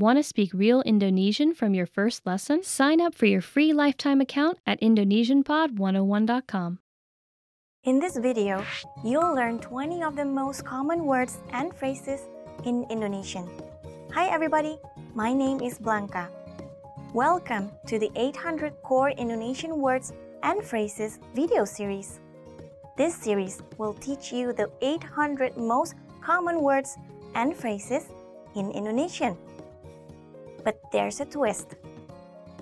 want to speak real Indonesian from your first lesson? Sign up for your free lifetime account at indonesianpod101.com. In this video, you'll learn 20 of the most common words and phrases in Indonesian. Hi everybody, my name is Blanca. Welcome to the 800 Core Indonesian Words and Phrases video series. This series will teach you the 800 most common words and phrases in Indonesian. But there's a twist.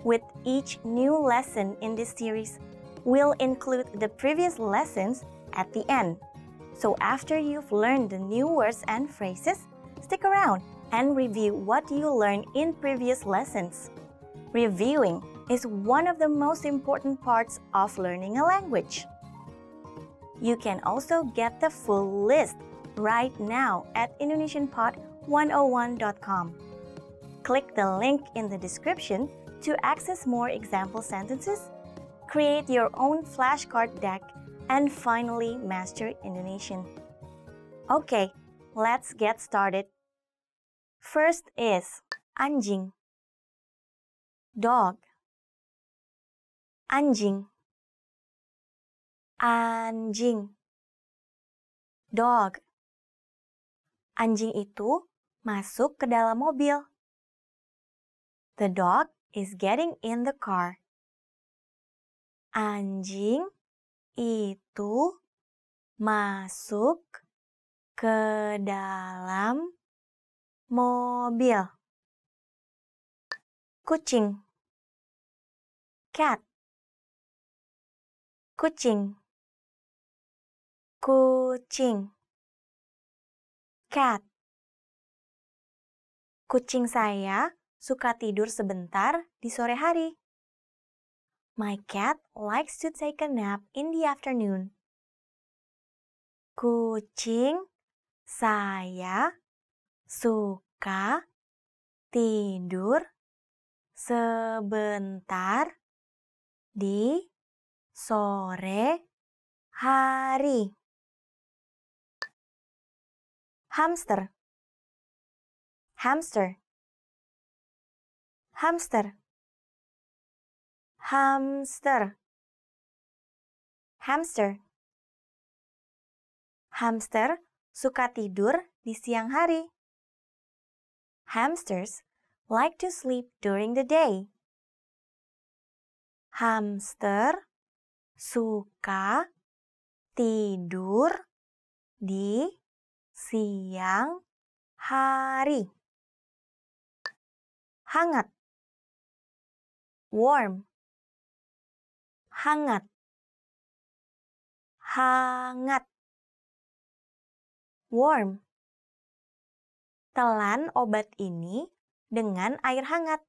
With each new lesson in this series, we'll include the previous lessons at the end. So after you've learned the new words and phrases, stick around and review what you learned in previous lessons. Reviewing is one of the most important parts of learning a language. You can also get the full list right now at indonesianpod101.com click the link in the description to access more example sentences, create your own flashcard deck, and finally master Indonesian. Okay, let's get started. First is anjing, dog, anjing, anjing, dog. Anjing itu masuk ke dalam mobil. The dog is getting in the car. Anjing itu masuk ke dalam mobil. Kucing. Cat. Kucing. Kucing. Cat. Kucing saya suka tidur sebentar di sore hari. My cat likes to take a nap in the afternoon. Kucing saya suka tidur sebentar di sore hari. Hamster Hamster hamster hamster hamster hamster suka tidur di siang hari hamsters like to sleep during the day hamster suka tidur di siang hari. Hangat warm hangat hangat warm telan obat ini dengan air hangat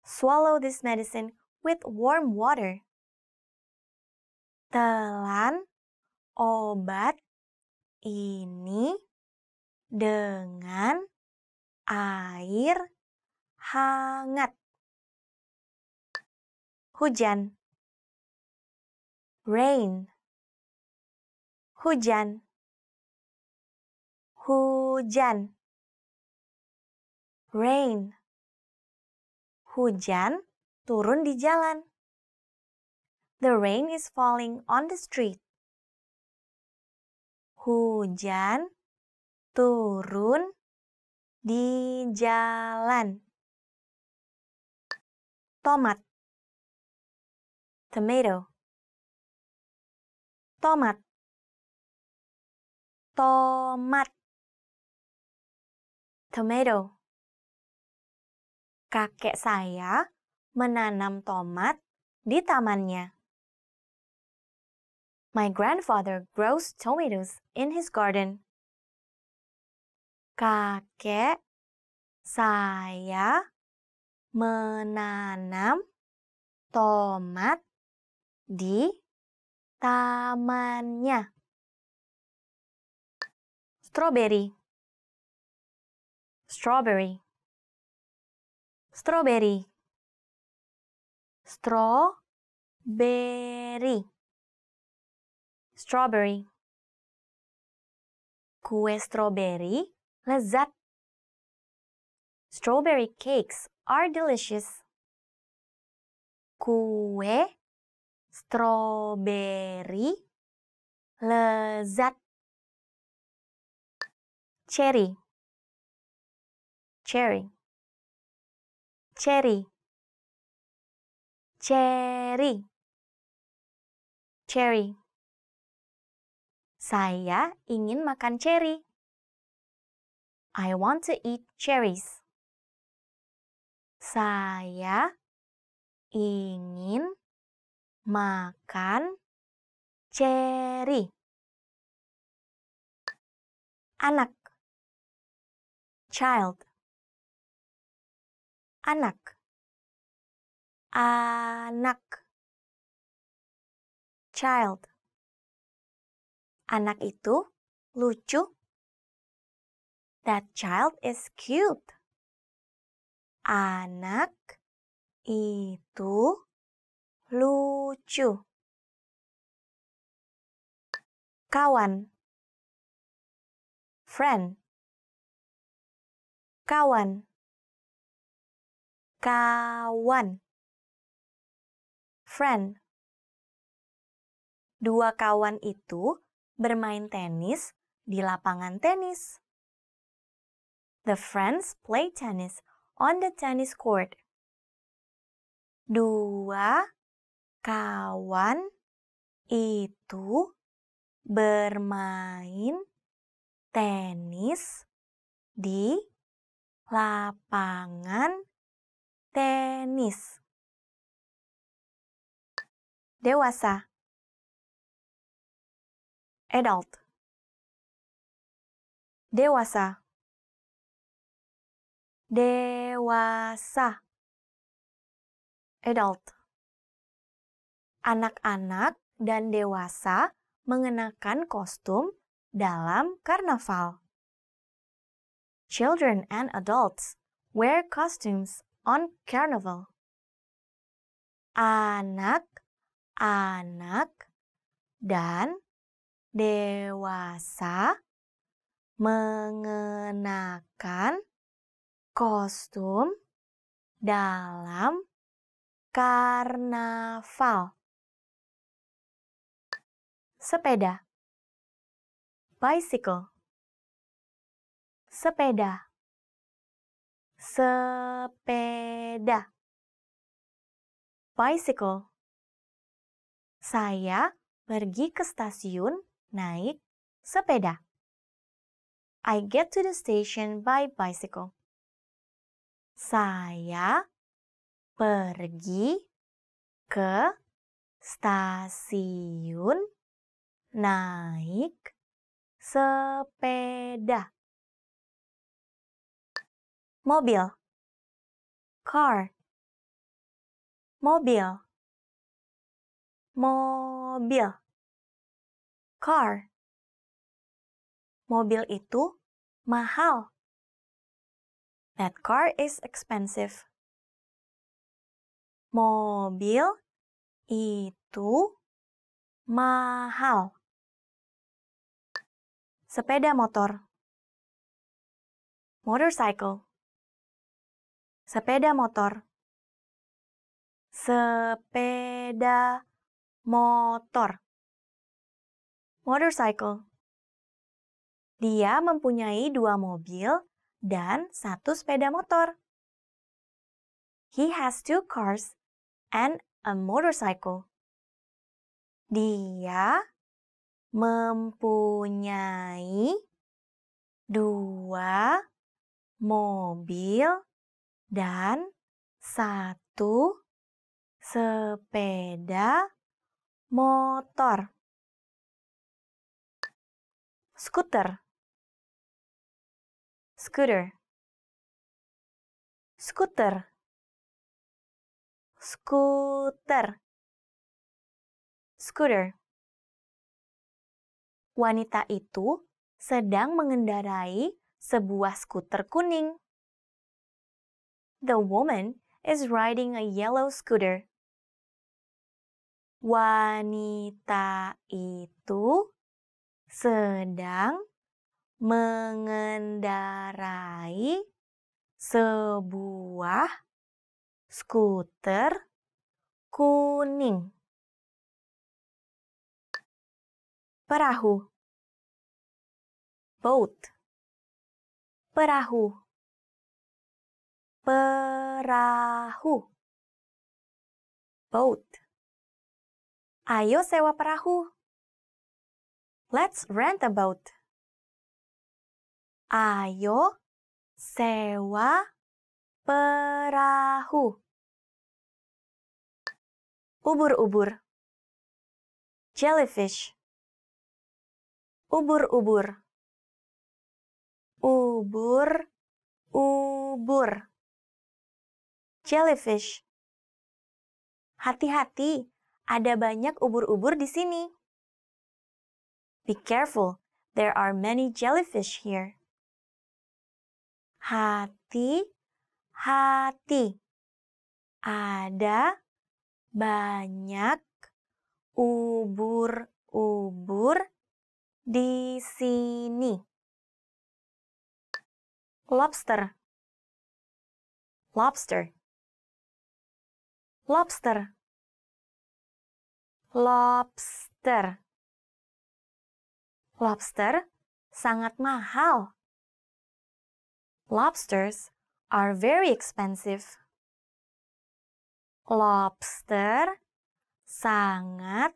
swallow this medicine with warm water telan obat ini dengan air hangat hujan rain hujan hujan rain hujan turun di jalan the rain is falling on the street hujan turun di jalan tomat tomato tomat tomat tomato kakek saya menanam tomat di tamannya My grandfather grows tomatoes in his garden. Kakek saya menanam tomat di tamannya. Strawberry. Strawberry. Strawberry. Strawberry. Strawberry. Kue strawberry lezat. Strawberry cakes are delicious. Kue Strawberry, lezat cherry cherry cherry cherry cherry saya ingin makan cherry I want to eat cherries saya ingin makan ceri. Anak child anak anak child anak itu lucu that child is cute anak itu lucu kawan friend kawan kawan friend dua kawan itu bermain tenis di lapangan tenis The friends play tennis on the tennis court. Dua Kawan itu bermain tenis di lapangan tenis. Dewasa. Adult. Dewasa. Dewasa. Adult anak-anak dan dewasa mengenakan kostum dalam karnaval. Children and adults wear costumes on carnival. Anak, anak, dan dewasa mengenakan kostum dalam karnaval sepeda bicycle sepeda sepeda bicycle saya pergi ke stasiun naik sepeda I get to the station by bicycle saya pergi ke stasiun naik sepeda. Mobil car mobil mobil car mobil itu mahal that car is expensive mobil itu mahal sepeda motor motorcycle sepeda motor sepeda motor motorcycle dia mempunyai dua mobil dan satu sepeda motor he has two cars and a motorcycle dia mempunyai dua mobil dan satu sepeda motor. Skuter. Scooter. Skuter. Skuter. Scooter. Scooter wanita itu sedang mengendarai sebuah skuter kuning. The woman is riding a yellow scooter. Wanita itu sedang mengendarai sebuah skuter kuning. Perahu. Boat. Perahu. Perahu. Boat. Ayo sewa perahu. Let's rent a boat. Ayo sewa perahu. Ubur-ubur. Jellyfish ubur-ubur ubur ubur jellyfish hati-hati ada banyak ubur-ubur di sini be careful there are many jellyfish here hati hati ada banyak ubur-ubur di sini. Lobster. Lobster. Lobster. Lobster. Lobster sangat mahal. Lobsters are very expensive. Lobster sangat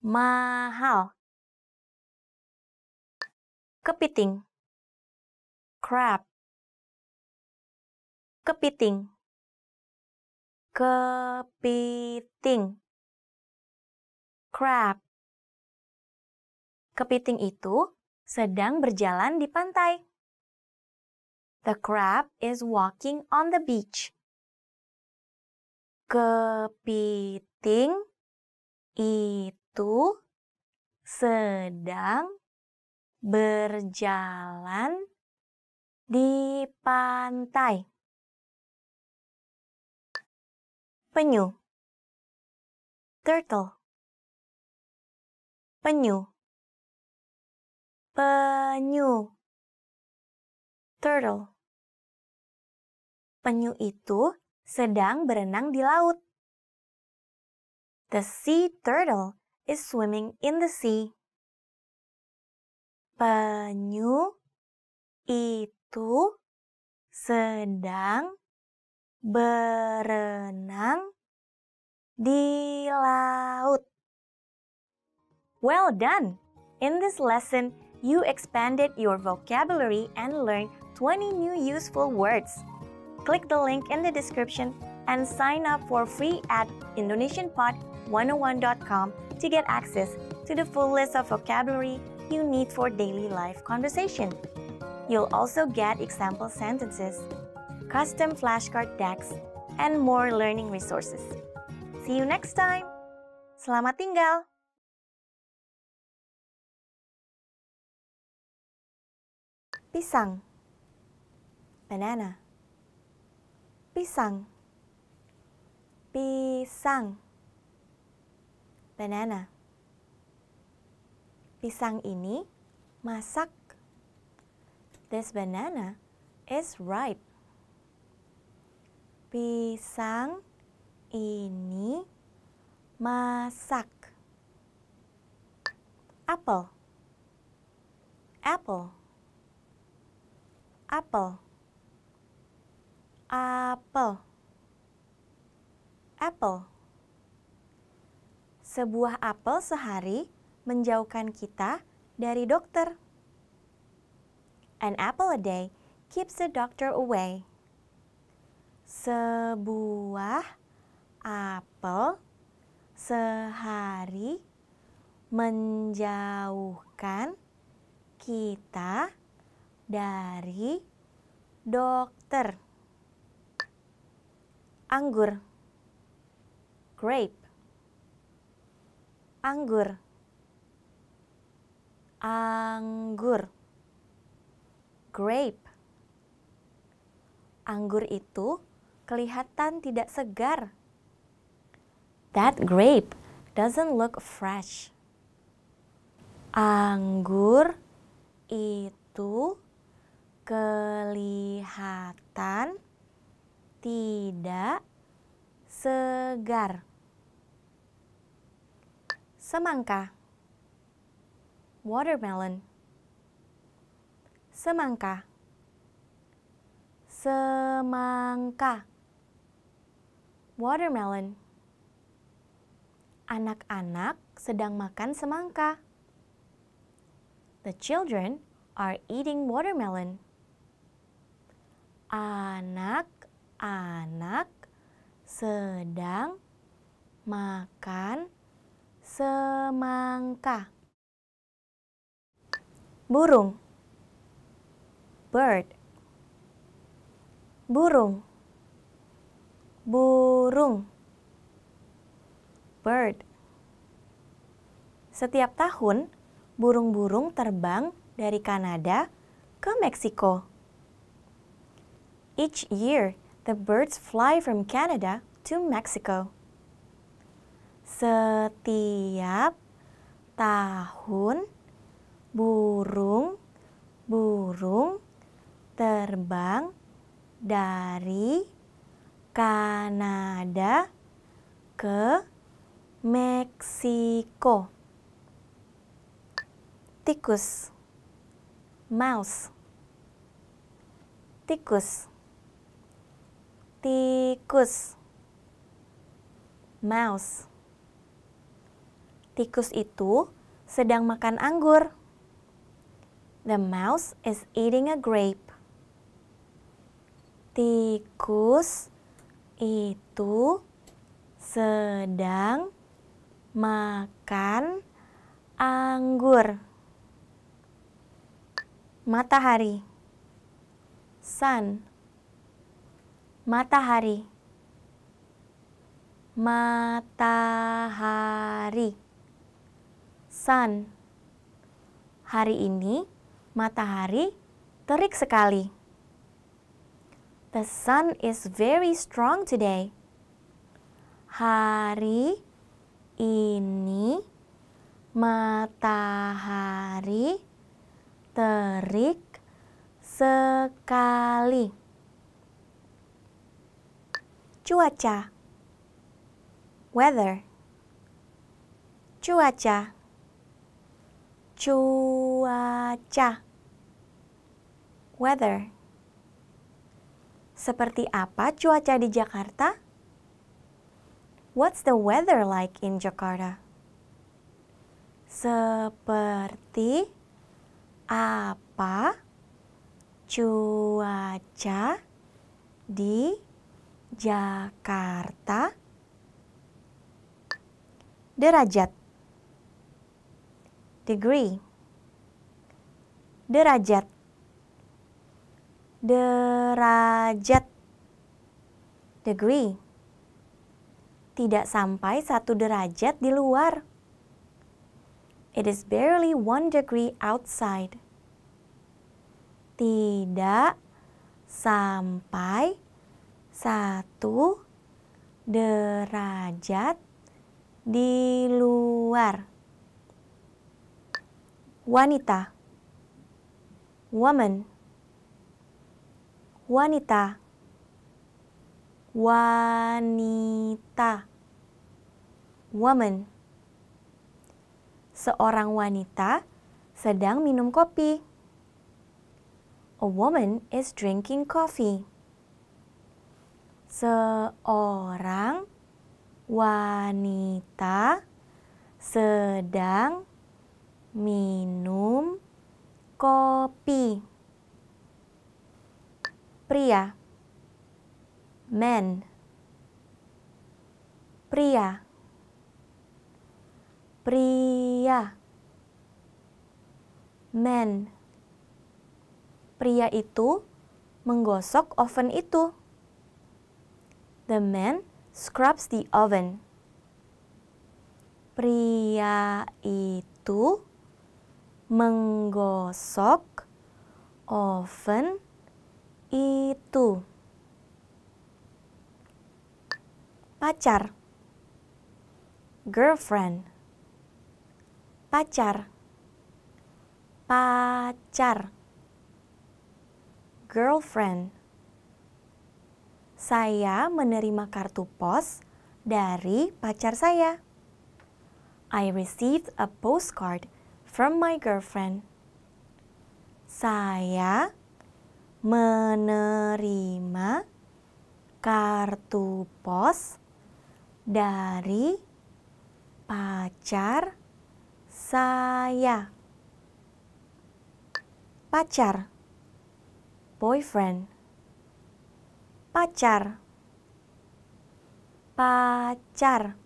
mahal kepiting crab kepiting kepiting crab kepiting itu sedang berjalan di pantai The crab is walking on the beach kepiting itu sedang berjalan di pantai. Penyu Turtle Penyu Penyu Turtle Penyu itu sedang berenang di laut. The sea turtle is swimming in the sea. Penyu itu sedang berenang di laut. Well done! In this lesson, you expanded your vocabulary and learned 20 new useful words. Click the link in the description and sign up for free at indonesianpod101.com to get access to the full list of vocabulary you need for daily life conversation. You'll also get example sentences, custom flashcard decks, and more learning resources. See you next time! Selamat tinggal! Pisang Banana Pisang Pisang Banana pisang ini masak. This banana is ripe. Pisang ini masak. Apple. Apple. Apple. Apple. Apple. Sebuah apel sehari menjauhkan kita dari dokter. An apple a day keeps the doctor away. Sebuah apel sehari menjauhkan kita dari dokter. Anggur, grape, anggur anggur. Grape. Anggur itu kelihatan tidak segar. That grape doesn't look fresh. Anggur itu kelihatan tidak segar. Semangka watermelon semangka semangka watermelon anak-anak sedang makan semangka the children are eating watermelon anak-anak sedang makan semangka burung bird burung burung bird Setiap tahun, burung-burung terbang dari Kanada ke Meksiko. Each year, the birds fly from Canada to Mexico. Setiap tahun, burung burung terbang dari Kanada ke Meksiko. Tikus mouse tikus tikus mouse tikus itu sedang makan anggur The mouse is eating a grape. Tikus itu sedang makan anggur. Matahari. Sun. Matahari. Matahari. Sun. Hari ini matahari terik sekali. The sun is very strong today. Hari ini matahari terik sekali. Cuaca Weather Cuaca cuaca weather Seperti apa cuaca di Jakarta? What's the weather like in Jakarta? Seperti apa cuaca di Jakarta? Derajat degree derajat derajat degree tidak sampai satu derajat di luar. It is barely one degree outside. Tidak sampai satu derajat di luar wanita woman wanita wanita woman seorang wanita sedang minum kopi a woman is drinking coffee seorang wanita sedang minum kopi. Pria, men, Pria, pria, men, Pria itu menggosok oven itu. The man scrubs the oven. Pria itu menggosok oven itu. Pacar girlfriend pacar pacar girlfriend saya menerima kartu pos dari pacar saya I received a postcard from my girlfriend. Saya menerima kartu pos dari pacar saya. Pacar boyfriend pacar pacar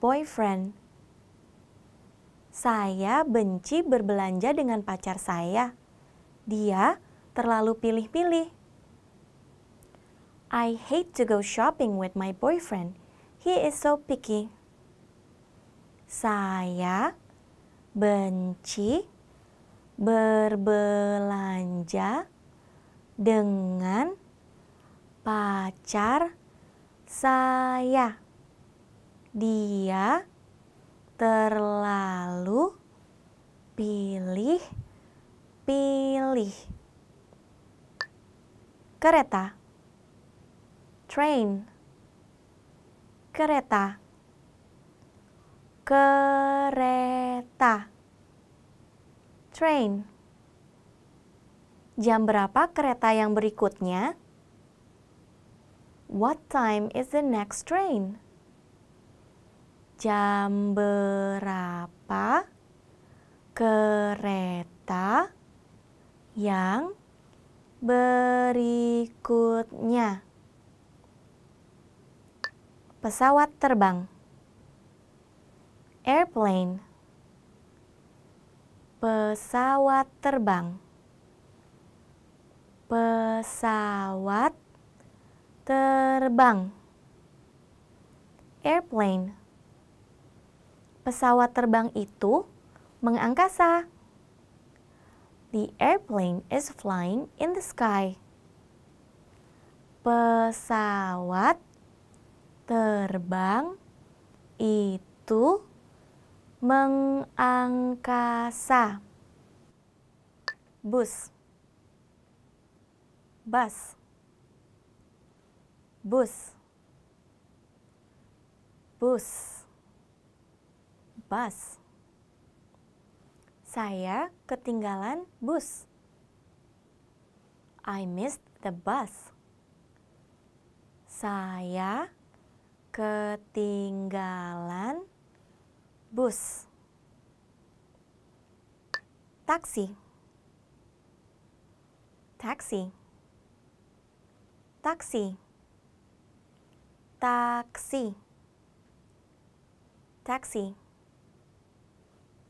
boyfriend saya benci berbelanja dengan pacar saya. Dia terlalu pilih-pilih. I hate to go shopping with my boyfriend. He is so picky. Saya benci berbelanja dengan pacar saya. Dia terlalu pilih pilih kereta train kereta kereta train Jam berapa kereta yang berikutnya? What time is the next train? Jam berapa kereta yang berikutnya? Pesawat terbang. Airplane. Pesawat terbang. Pesawat terbang. Airplane pesawat terbang itu mengangkasa. The airplane is flying in the sky. Pesawat terbang itu mengangkasa. Bus. Bus. Bus. Bus bus. Saya ketinggalan bus. I missed the bus. Saya ketinggalan bus. Taksi. Taksi. Taksi. Taksi. taksi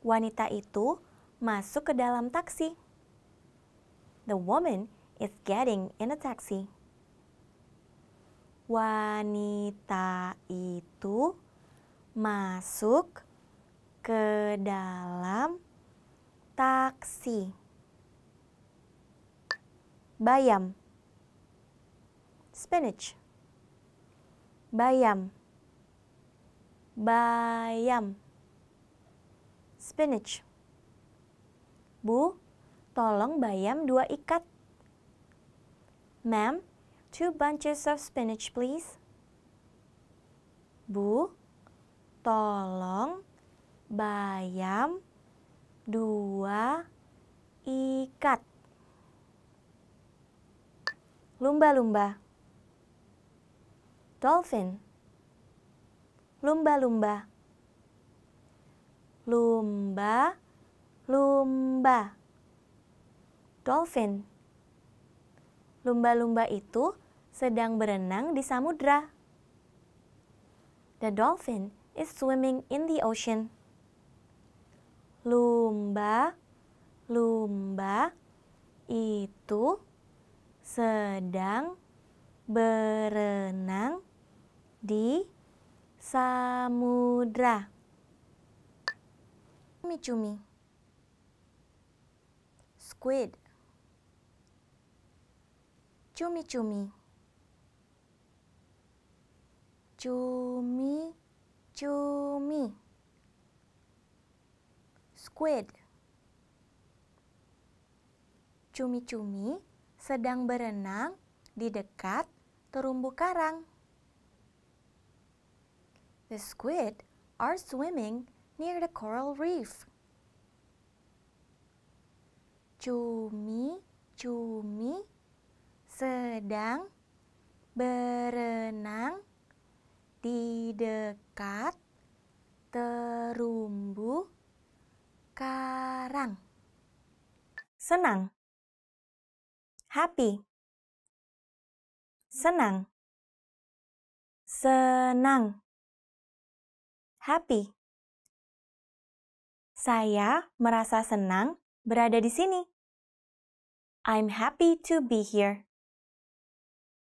wanita itu masuk ke dalam taksi. The woman is getting in a taxi. Wanita itu masuk ke dalam taksi. Bayam. Spinach. Bayam. Bayam spinach. Bu, tolong bayam dua ikat. Ma'am, two bunches of spinach please. Bu, tolong bayam dua ikat. Lumba-lumba. Dolphin. Lumba-lumba lumba, lumba. Dolphin. Lumba-lumba itu sedang berenang di samudra. The dolphin is swimming in the ocean. Lumba, lumba itu sedang berenang di samudra cumi-cumi squid cumi-cumi cumi-cumi squid cumi-cumi sedang berenang di dekat terumbu karang The squid are swimming near the coral reef. Cumi, cumi sedang berenang di dekat terumbu karang. Senang. Happy. Senang. Senang. Happy. Saya merasa senang berada di sini. I'm happy to be here.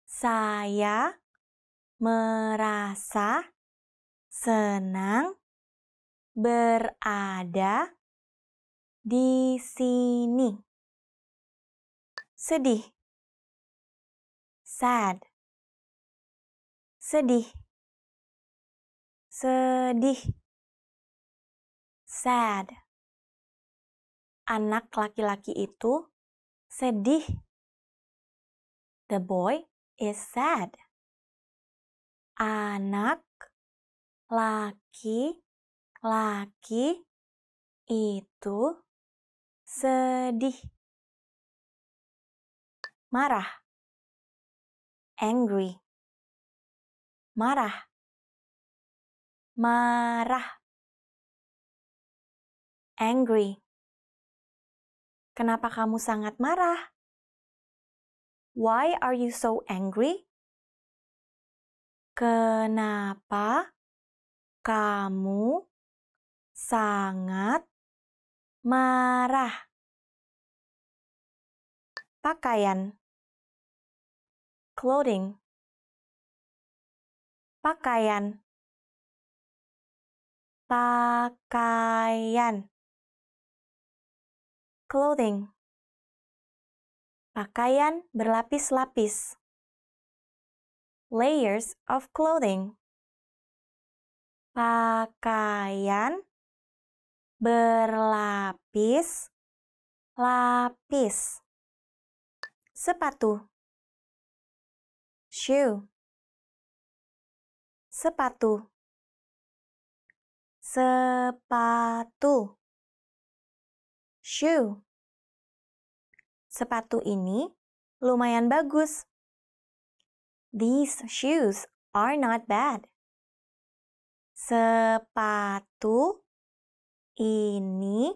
Saya merasa senang berada di sini. Sedih. Sad. Sedih. Sedih sad. Anak laki-laki itu sedih. The boy is sad. Anak laki-laki itu sedih. Marah. Angry. Marah. Marah angry? Kenapa kamu sangat marah? Why are you so angry? Kenapa kamu sangat marah? Pakaian Clothing Pakaian Pakaian clothing. Pakaian berlapis-lapis. Layers of clothing. Pakaian berlapis lapis sepatu shoe sepatu sepatu shoe. Sepatu ini lumayan bagus. These shoes are not bad. Sepatu ini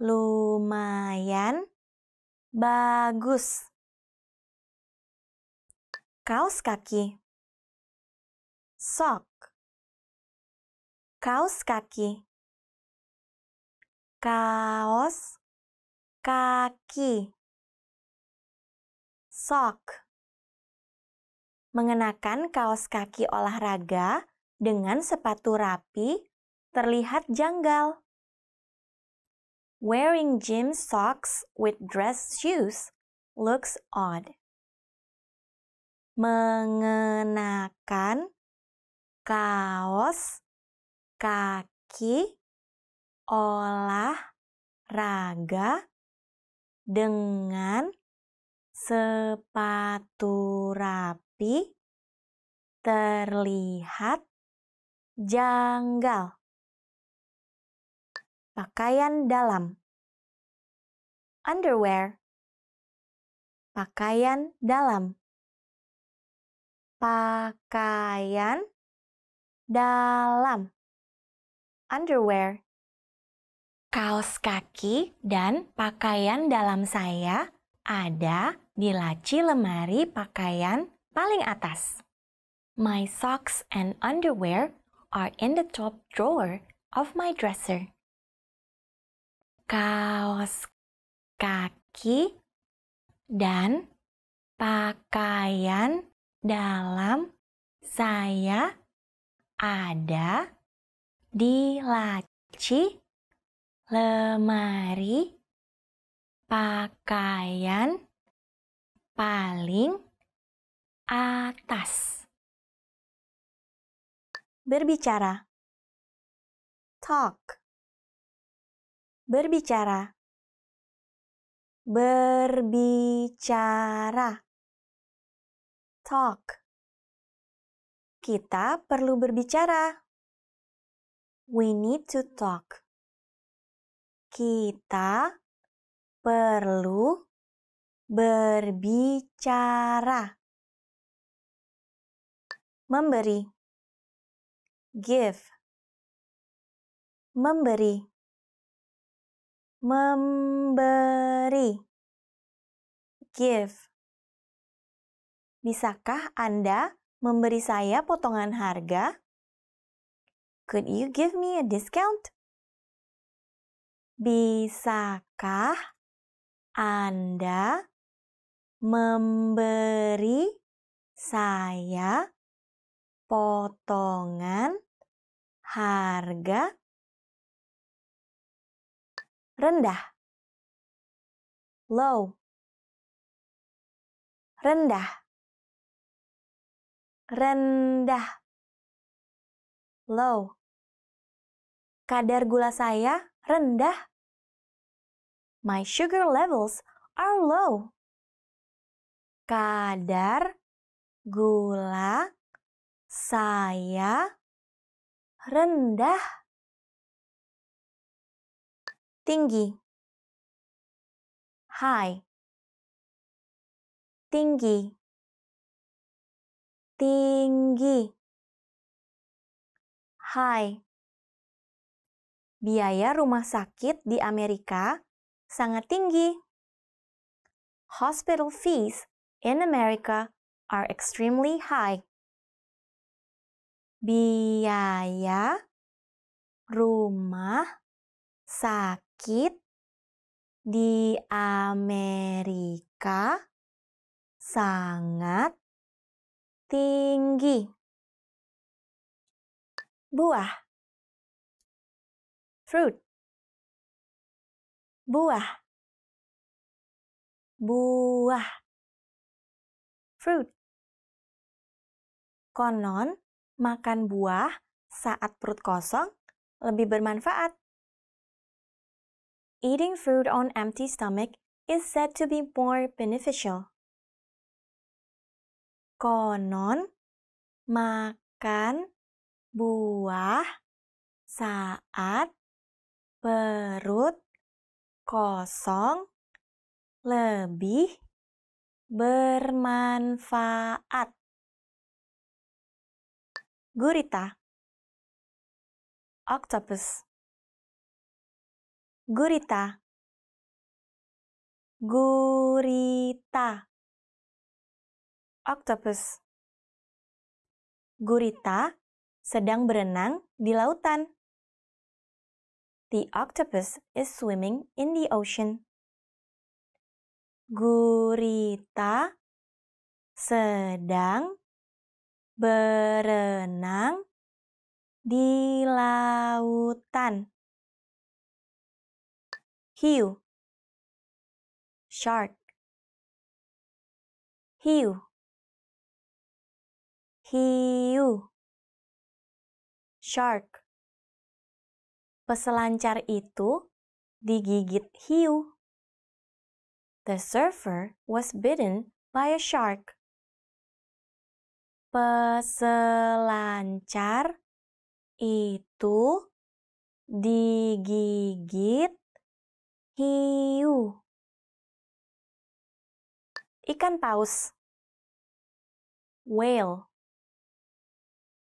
lumayan bagus. Kaos kaki. Sock. Kaos kaki kaos kaki sok mengenakan kaos kaki olahraga dengan sepatu rapi terlihat janggal Wearing gym socks with dress shoes looks odd. Mengenakan kaos kaki olahraga dengan sepatu rapi terlihat janggal. Pakaian dalam underwear pakaian dalam pakaian dalam underwear kaos kaki dan pakaian dalam saya ada di laci lemari pakaian paling atas. My socks and underwear are in the top drawer of my dresser. Kaos kaki dan pakaian dalam saya ada di laci lemari, pakaian, paling atas. Berbicara. Talk. Berbicara. Berbicara. Talk. Kita perlu berbicara. We need to talk kita perlu berbicara. Memberi give memberi memberi give Bisakah Anda memberi saya potongan harga? Could you give me a discount? Bisakah Anda memberi saya potongan harga rendah low rendah rendah low kadar gula saya rendah. My sugar levels are low. Kadar gula saya rendah. Tinggi. High. Tinggi. Tinggi. High biaya rumah sakit di Amerika sangat tinggi. Hospital fees in America are extremely high. Biaya rumah sakit di Amerika sangat tinggi. Buah fruit buah buah fruit konon makan buah saat perut kosong lebih bermanfaat eating fruit on empty stomach is said to be more beneficial konon makan buah saat perut kosong lebih bermanfaat. Gurita Octopus Gurita Gurita Octopus Gurita sedang berenang di lautan. The octopus is swimming in the ocean. Gurita sedang berenang di lautan. Hiu Shark Hiu Hiu Shark Peselancar itu digigit hiu. The surfer was bitten by a shark. Peselancar itu digigit hiu. Ikan paus. Whale.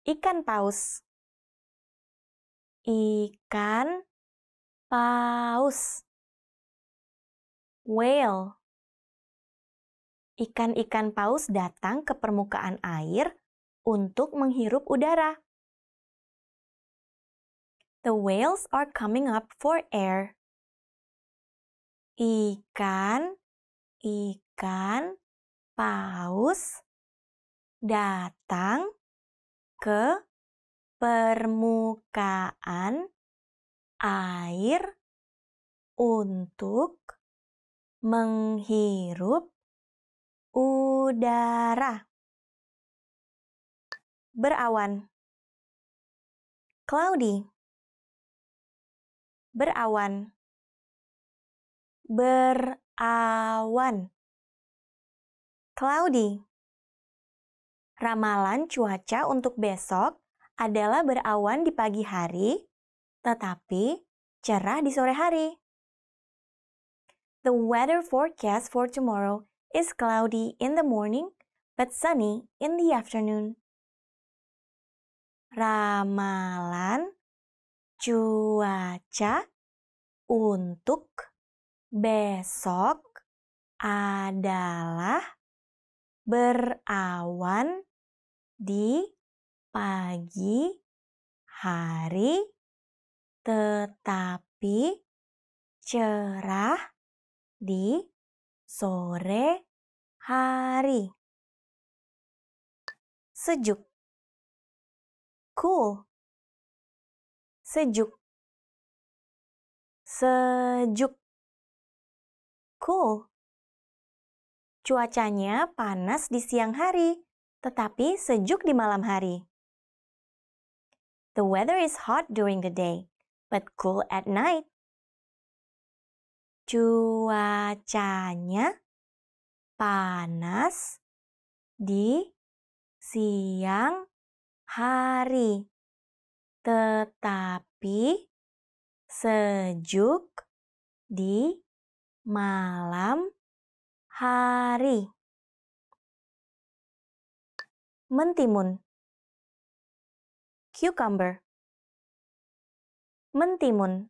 Ikan paus ikan paus whale ikan-ikan paus datang ke permukaan air untuk menghirup udara The whales are coming up for air. Ikan, ikan, paus datang ke permukaan air untuk menghirup udara. Berawan. Cloudy. Berawan. Berawan. Cloudy. Ramalan cuaca untuk besok adalah berawan di pagi hari, tetapi cerah di sore hari. The weather forecast for tomorrow is cloudy in the morning, but sunny in the afternoon. Ramalan cuaca untuk besok adalah berawan di pagi hari tetapi cerah di sore hari. Sejuk. Cool. Sejuk. Sejuk. Cool. Cuacanya panas di siang hari, tetapi sejuk di malam hari. The weather is hot during the day, but cool at night. Cuacanya panas di siang hari, tetapi sejuk di malam hari. Mentimun cucumber. Mentimun.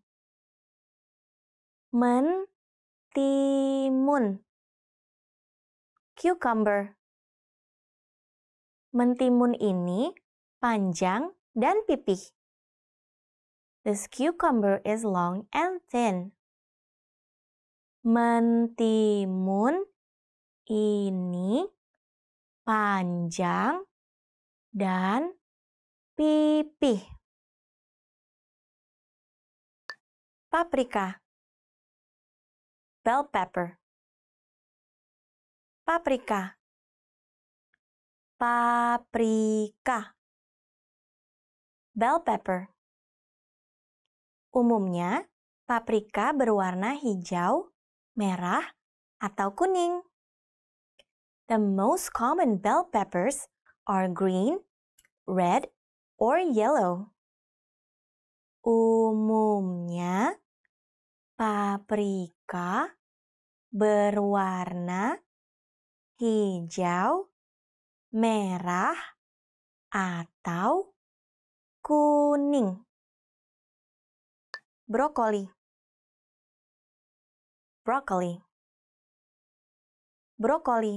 Mentimun. Cucumber. Mentimun ini panjang dan pipih. This cucumber is long and thin. Mentimun ini panjang dan pipih paprika bell pepper paprika paprika bell pepper umumnya paprika berwarna hijau merah atau kuning The most common bell peppers are green, red, or yellow. Umumnya, paprika berwarna hijau, merah, atau kuning. Brokoli. Brokoli. Brokoli.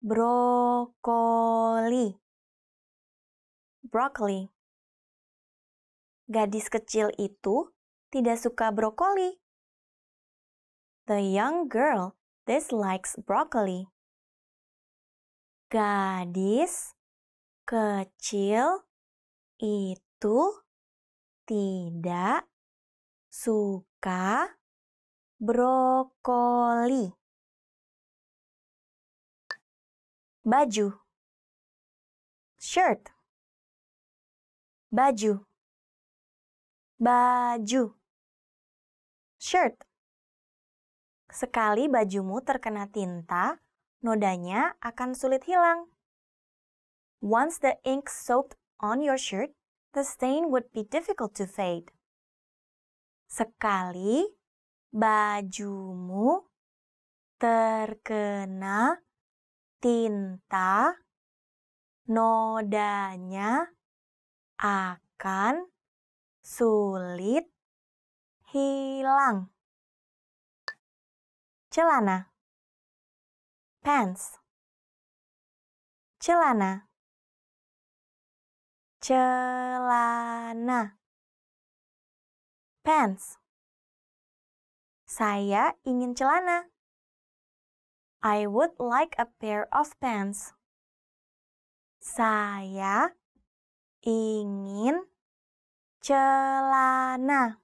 Brokoli broccoli. Gadis kecil itu tidak suka brokoli. The young girl dislikes broccoli. Gadis kecil itu tidak suka brokoli. Baju shirt baju baju shirt Sekali bajumu terkena tinta, nodanya akan sulit hilang. Once the ink soaked on your shirt, the stain would be difficult to fade. Sekali bajumu terkena tinta, nodanya akan sulit hilang. Celana pants celana celana pants Saya ingin celana. I would like a pair of pants. Saya ingin celana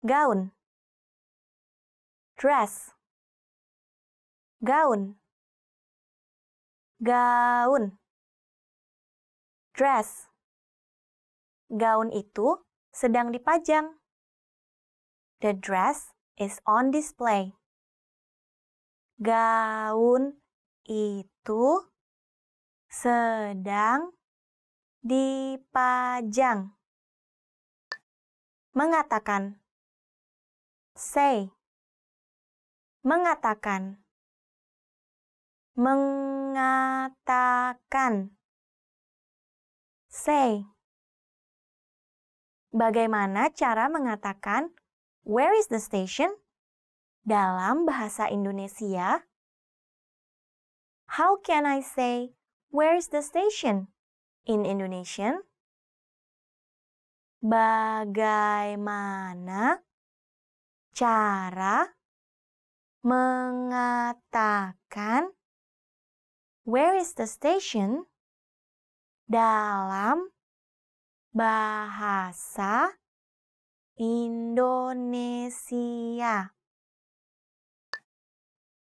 gaun dress gaun gaun dress gaun itu sedang dipajang the dress is on display gaun itu sedang dipajang mengatakan say mengatakan mengatakan say Bagaimana cara mengatakan where is the station dalam bahasa Indonesia? How can I say where is the station? in Indonesian? Bagaimana cara mengatakan where is the station dalam bahasa Indonesia?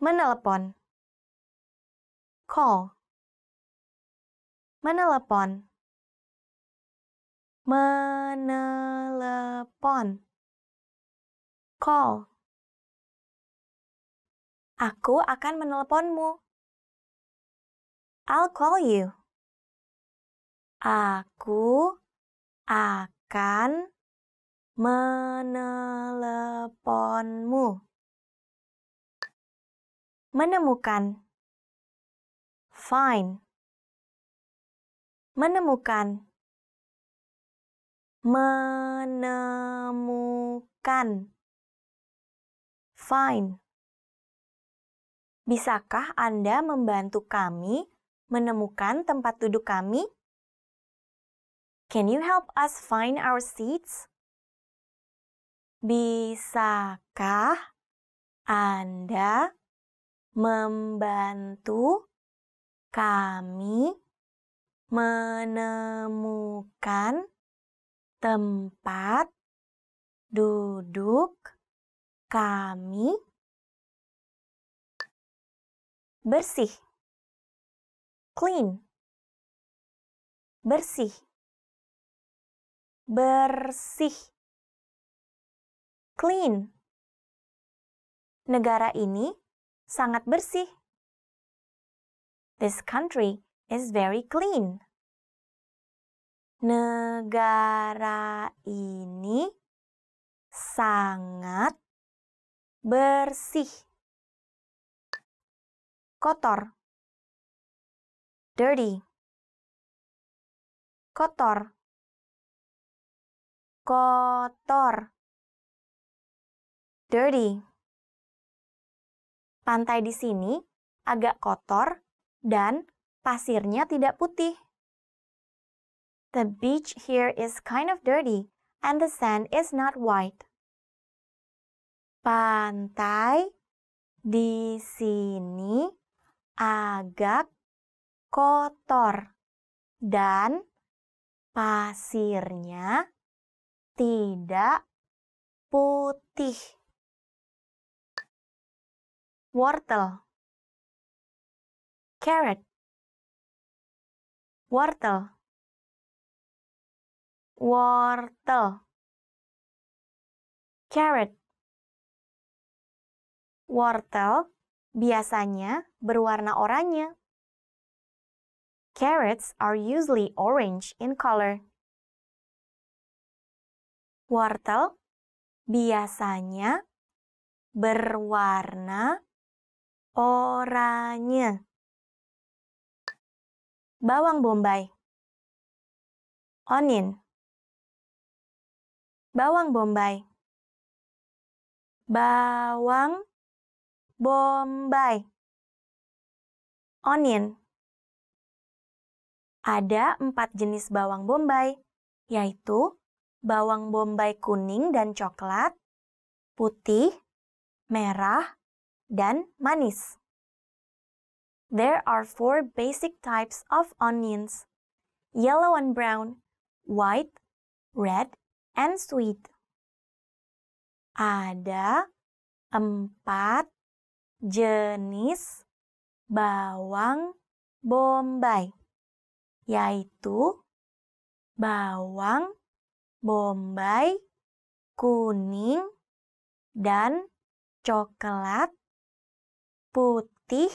Menelepon. Call menelepon menelepon call Aku akan meneleponmu. I'll call you. Aku akan meneleponmu. Menemukan. find menemukan menemukan find Bisakah Anda membantu kami menemukan tempat duduk kami? Can you help us find our seats? Bisakah Anda membantu kami menemukan tempat duduk kami bersih clean bersih bersih clean negara ini sangat bersih this country is very clean Negara ini sangat bersih. Kotor. Dirty. Kotor. Kotor. Dirty. Pantai di sini agak kotor dan pasirnya tidak putih. The beach here is kind of dirty and the sand is not white. Pantai di sini agak kotor dan pasirnya tidak putih. Wortel Carrot Wortel wortel carrot wortel biasanya berwarna oranye carrots are usually orange in color wortel biasanya berwarna oranye bawang bombay onion Bawang bombay. Bawang bombay. Onion. Ada empat jenis bawang bombay, yaitu bawang bombay kuning dan coklat, putih, merah, dan manis. There are four basic types of onions. Yellow and brown, white, red, and sweet. Ada empat jenis bawang bombay, yaitu bawang bombay kuning dan coklat, putih,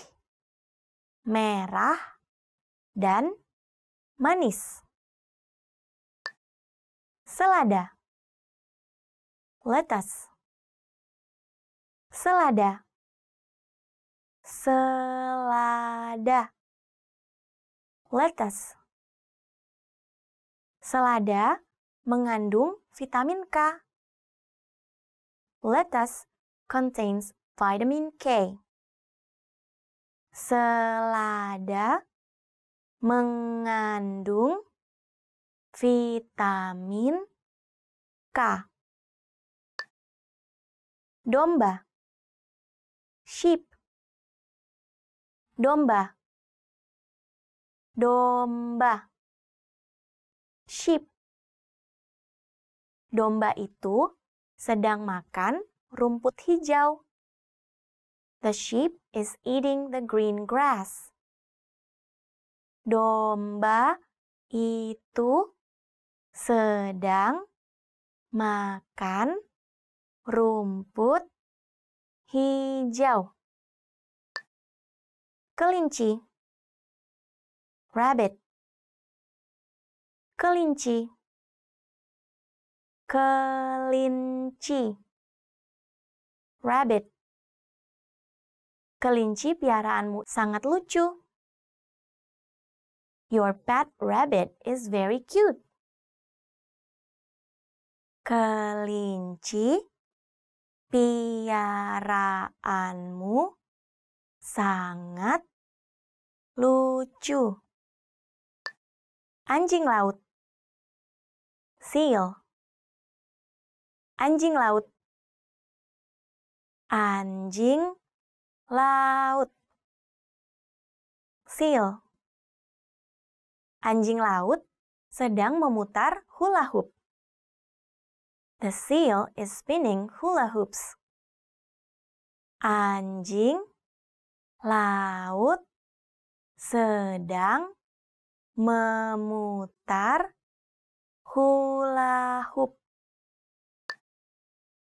merah, dan manis selada letas selada selada letas selada mengandung vitamin K lettuce contains vitamin K. Selada mengandung vitamin K. Domba. Sheep. Domba. Domba. Sheep. Domba itu sedang makan rumput hijau. The sheep is eating the green grass. Domba itu sedang makan rumput hijau. Kelinci rabbit kelinci kelinci rabbit kelinci piaraanmu sangat lucu your pet rabbit is very cute kelinci piaraanmu sangat lucu. Anjing laut. Seal. Anjing laut. Anjing laut. Seal. Anjing laut sedang memutar hula hoop. The seal is spinning hula hoops. Anjing, laut, sedang, memutar, hula hoop.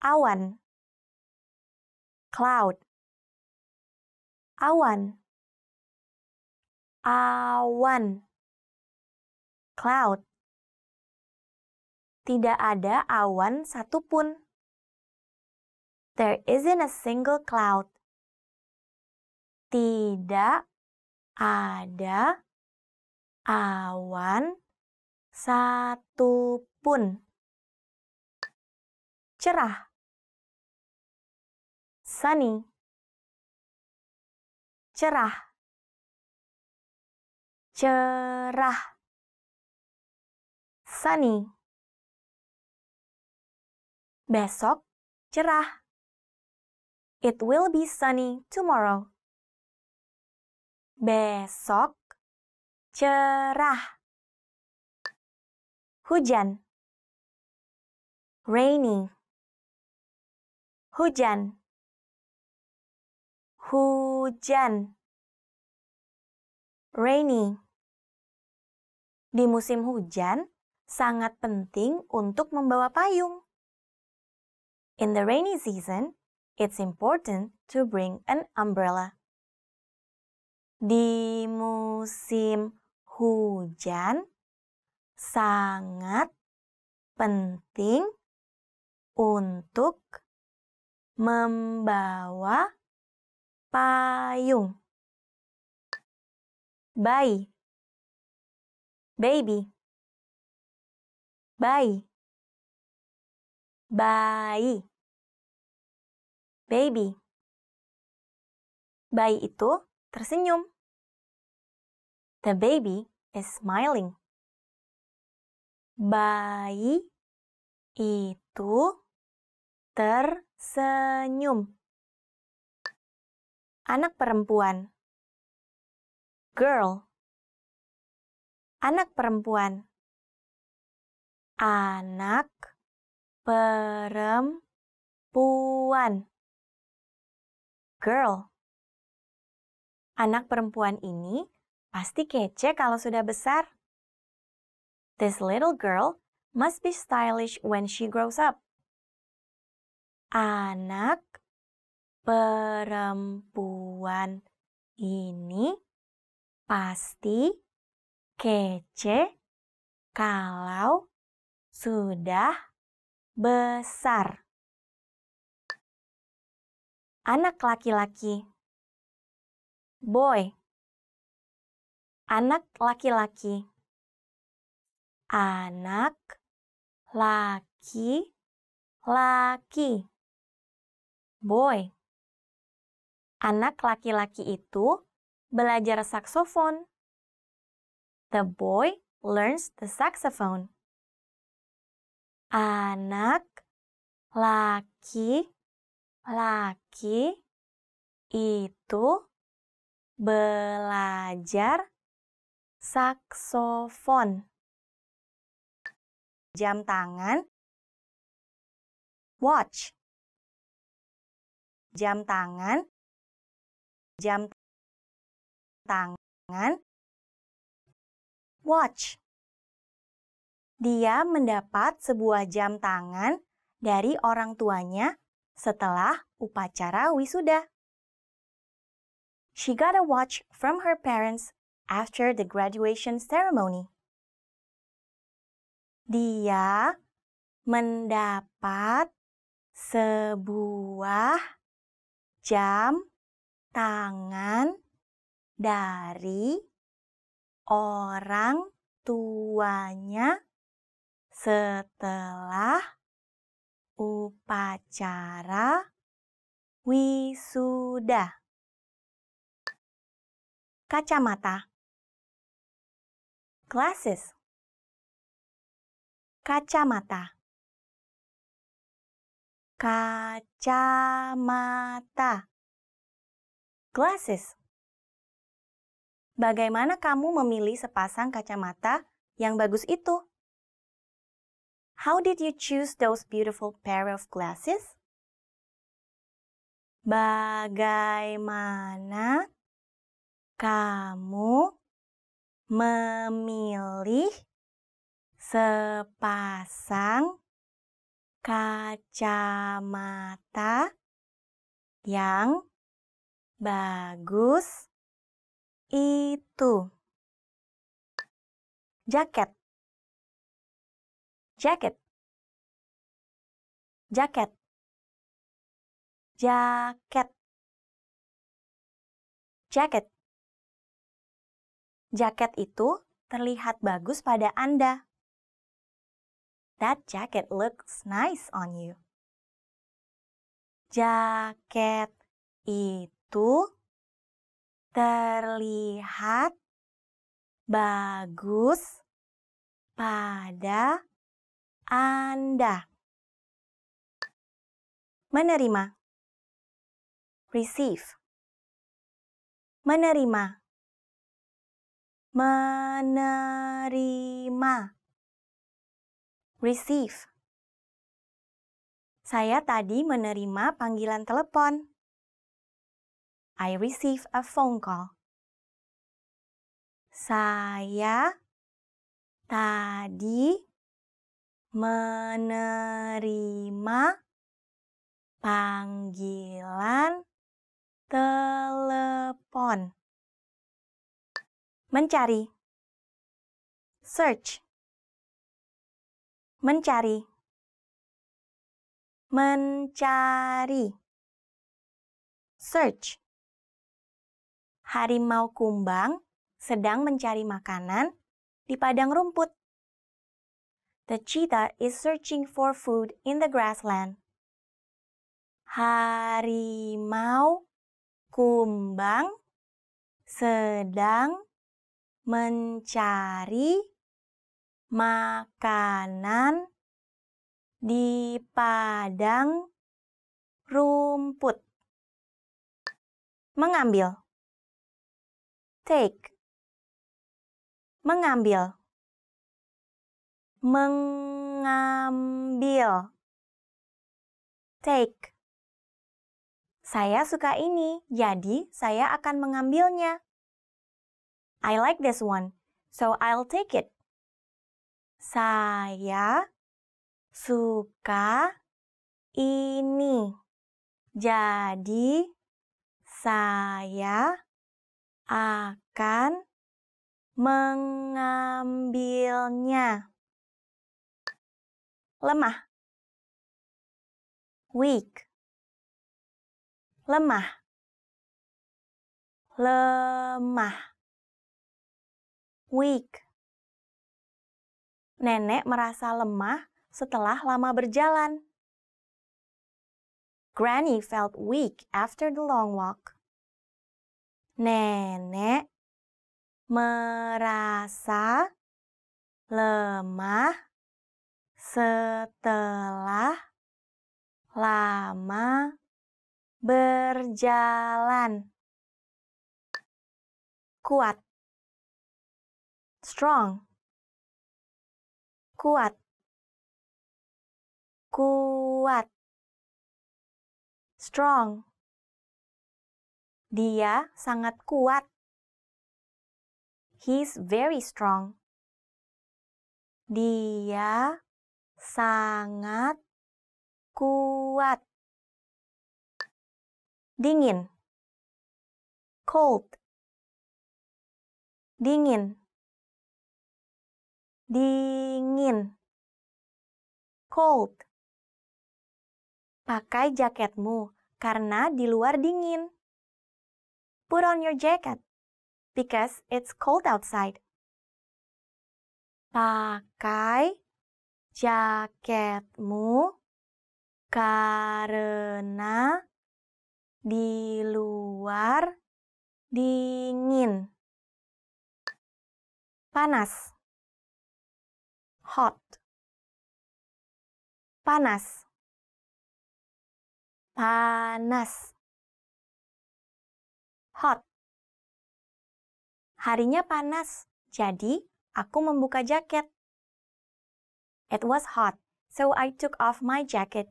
Awan, cloud. Awan, awan, cloud tidak ada awan satupun. There isn't a single cloud. Tidak ada awan satupun. Cerah. Sunny. Cerah. Cerah. Sunny. Besok cerah. It will be sunny tomorrow. Besok cerah. Hujan. Rainy. Hujan. Hujan. Rainy. Di musim hujan, sangat penting untuk membawa payung. In the rainy season, it's important to bring an umbrella. Di musim hujan, sangat penting untuk membawa payung. Bayi, baby, bayi bayi baby bayi itu tersenyum the baby is smiling bayi itu tersenyum anak perempuan girl anak perempuan anak perempuan girl anak perempuan ini pasti kece kalau sudah besar this little girl must be stylish when she grows up anak perempuan ini pasti kece kalau sudah besar. Anak laki-laki. Boy. Anak laki-laki. Anak laki-laki. Boy. Anak laki-laki itu belajar saksofon. The boy learns the saxophone anak laki-laki itu belajar saksofon. Jam tangan watch. Jam tangan jam tangan watch. Dia mendapat sebuah jam tangan dari orang tuanya setelah upacara wisuda. She got a watch from her parents after the graduation ceremony. Dia mendapat sebuah jam tangan dari orang tuanya setelah upacara wisuda. Kacamata Glasses Kacamata Kacamata Glasses Bagaimana kamu memilih sepasang kacamata yang bagus itu? How did you choose those beautiful pair of glasses? Bagaimana kamu memilih sepasang kacamata yang bagus itu? Jaket jacket jaket jaket jaket jaket itu terlihat bagus pada Anda That jacket looks nice on you Jaket itu terlihat bagus pada anda. Menerima. Receive. Menerima. Menerima. Receive. Saya tadi menerima panggilan telepon. I receive a phone call. Saya tadi menerima panggilan telepon. Mencari. Search. Mencari. Mencari. Search. Harimau kumbang sedang mencari makanan di padang rumput. The cheetah is searching for food in the grassland. Harimau kumbang sedang mencari makanan di padang rumput. Mengambil. Take. Mengambil mengambil take saya suka ini, jadi saya akan mengambilnya. I like this one, so I'll take it. Saya suka ini, jadi saya akan mengambilnya lemah weak lemah lemah weak Nenek merasa lemah setelah lama berjalan. Granny felt weak after the long walk. Nenek merasa lemah setelah lama berjalan kuat strong kuat kuat strong dia sangat kuat he's very strong dia sangat kuat. Dingin. Cold. Dingin. Dingin. Cold. Pakai jaketmu karena di luar dingin. Put on your jacket because it's cold outside. Pakai jaketmu karena di luar dingin. Panas. Hot. Panas. Panas. Hot. Harinya panas, jadi aku membuka jaket. It was hot, so I took off my jacket.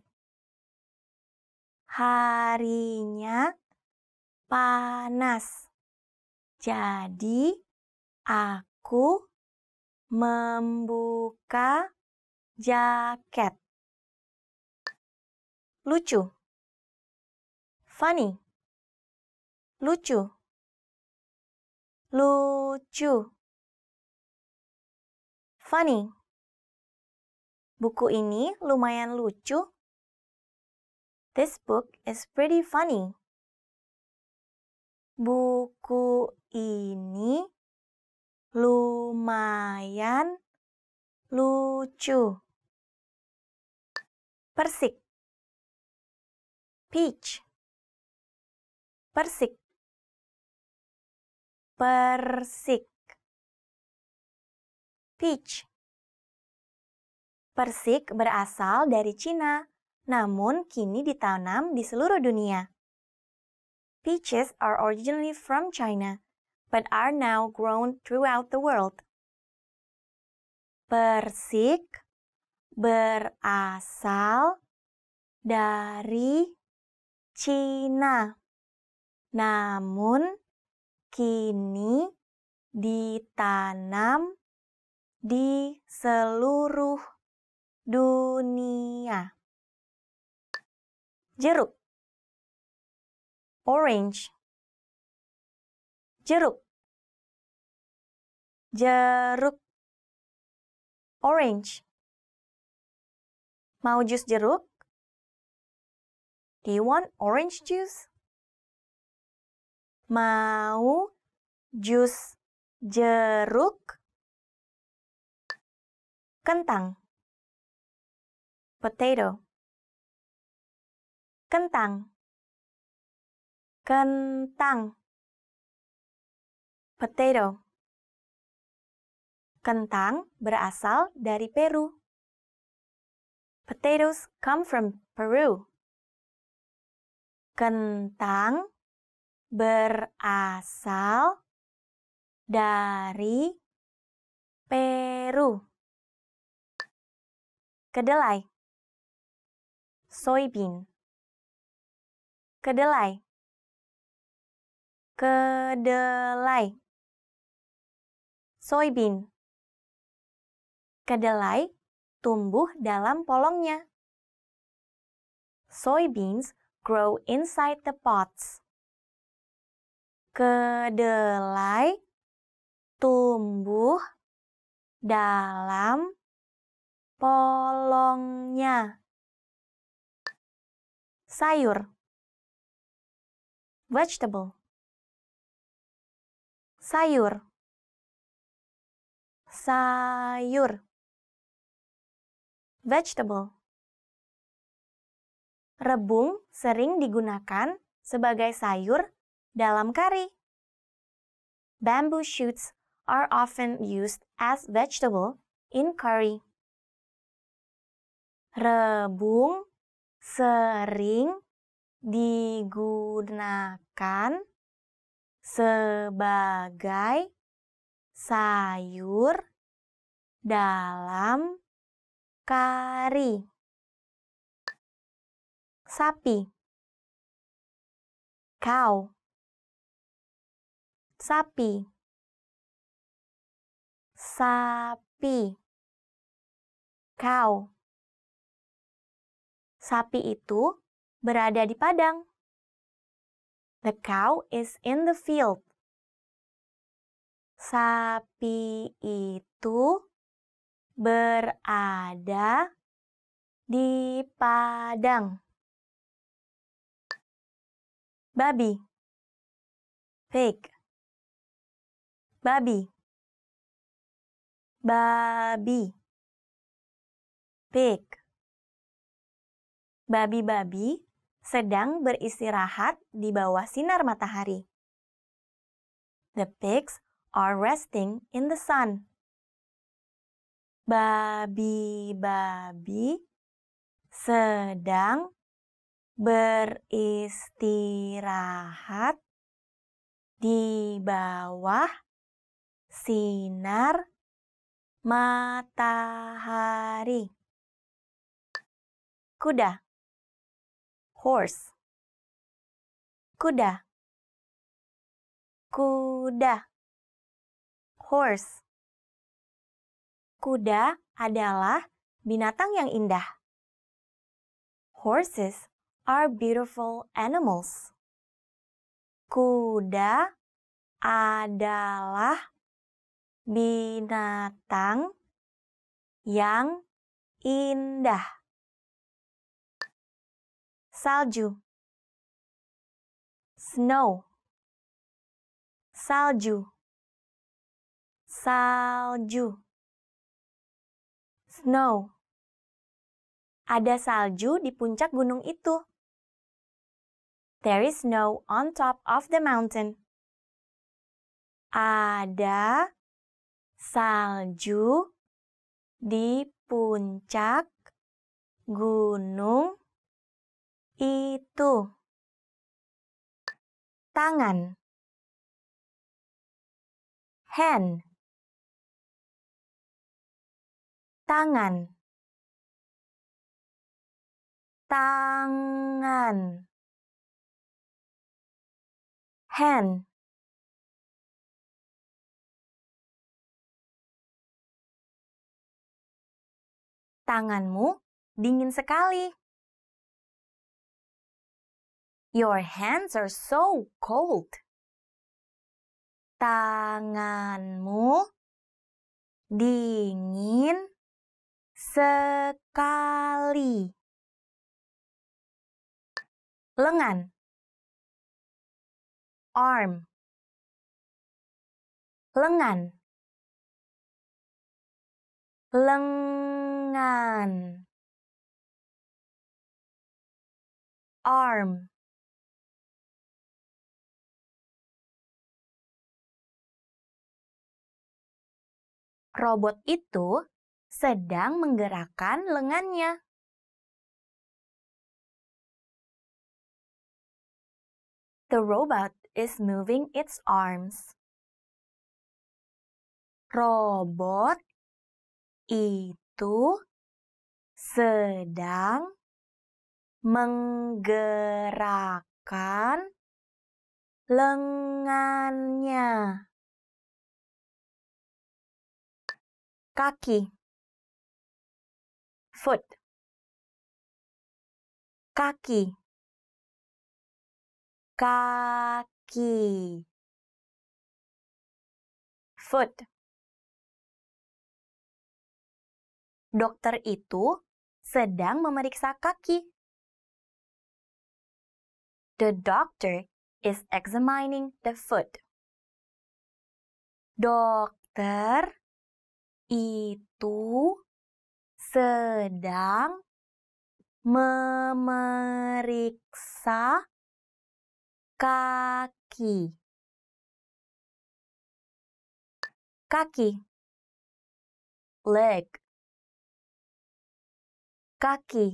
Harinya panas. Jadi, aku membuka jaket. Lucu. Funny. Lucu. Lucu. Funny. Buku ini lumayan lucu. This book is pretty funny. Buku ini lumayan lucu. Persik. Peach. Persik. Persik. Peach. Persik berasal dari Cina, namun kini ditanam di seluruh dunia. Peaches are originally from China, but are now grown throughout the world. Persik berasal dari Cina, namun kini ditanam di seluruh dunia. Jeruk. Orange. Jeruk. Jeruk. Orange. Mau jus jeruk? Do you want orange juice? Mau jus jeruk? Kentang potato kentang kentang potato kentang berasal dari Peru potatoes come from Peru kentang berasal dari Peru kedelai soybean. Kedelai. Kedelai. Soybean. Kedelai tumbuh dalam polongnya. Soybeans grow inside the pots. Kedelai tumbuh dalam polongnya sayur vegetable sayur sayur vegetable Rebung sering digunakan sebagai sayur dalam kari. Bamboo shoots are often used as vegetable in curry. Rebung sering digunakan sebagai sayur dalam kari sapi kau sapi sapi kau sapi itu berada di padang. The cow is in the field. Sapi itu berada di padang. Babi. Pig. Babi. Babi. Pig. Babi-babi sedang beristirahat di bawah sinar matahari. The pigs are resting in the sun. Babi-babi sedang beristirahat di bawah sinar matahari. Kuda horse kuda kuda horse kuda adalah binatang yang indah horses are beautiful animals kuda adalah binatang yang indah salju snow salju salju snow ada salju di puncak gunung itu there is snow on top of the mountain ada salju di puncak gunung itu tangan hand tangan tangan hand tanganmu dingin sekali Your hands are so cold. Tanganmu dingin sekali. Lengan arm lengan lengan arm robot itu sedang menggerakkan lengannya. The robot is moving its arms. Robot itu sedang menggerakkan lengannya. kaki foot kaki kaki foot Dokter itu sedang memeriksa kaki. The doctor is examining the foot. Dokter itu sedang memeriksa kaki. Kaki. Leg. Kaki.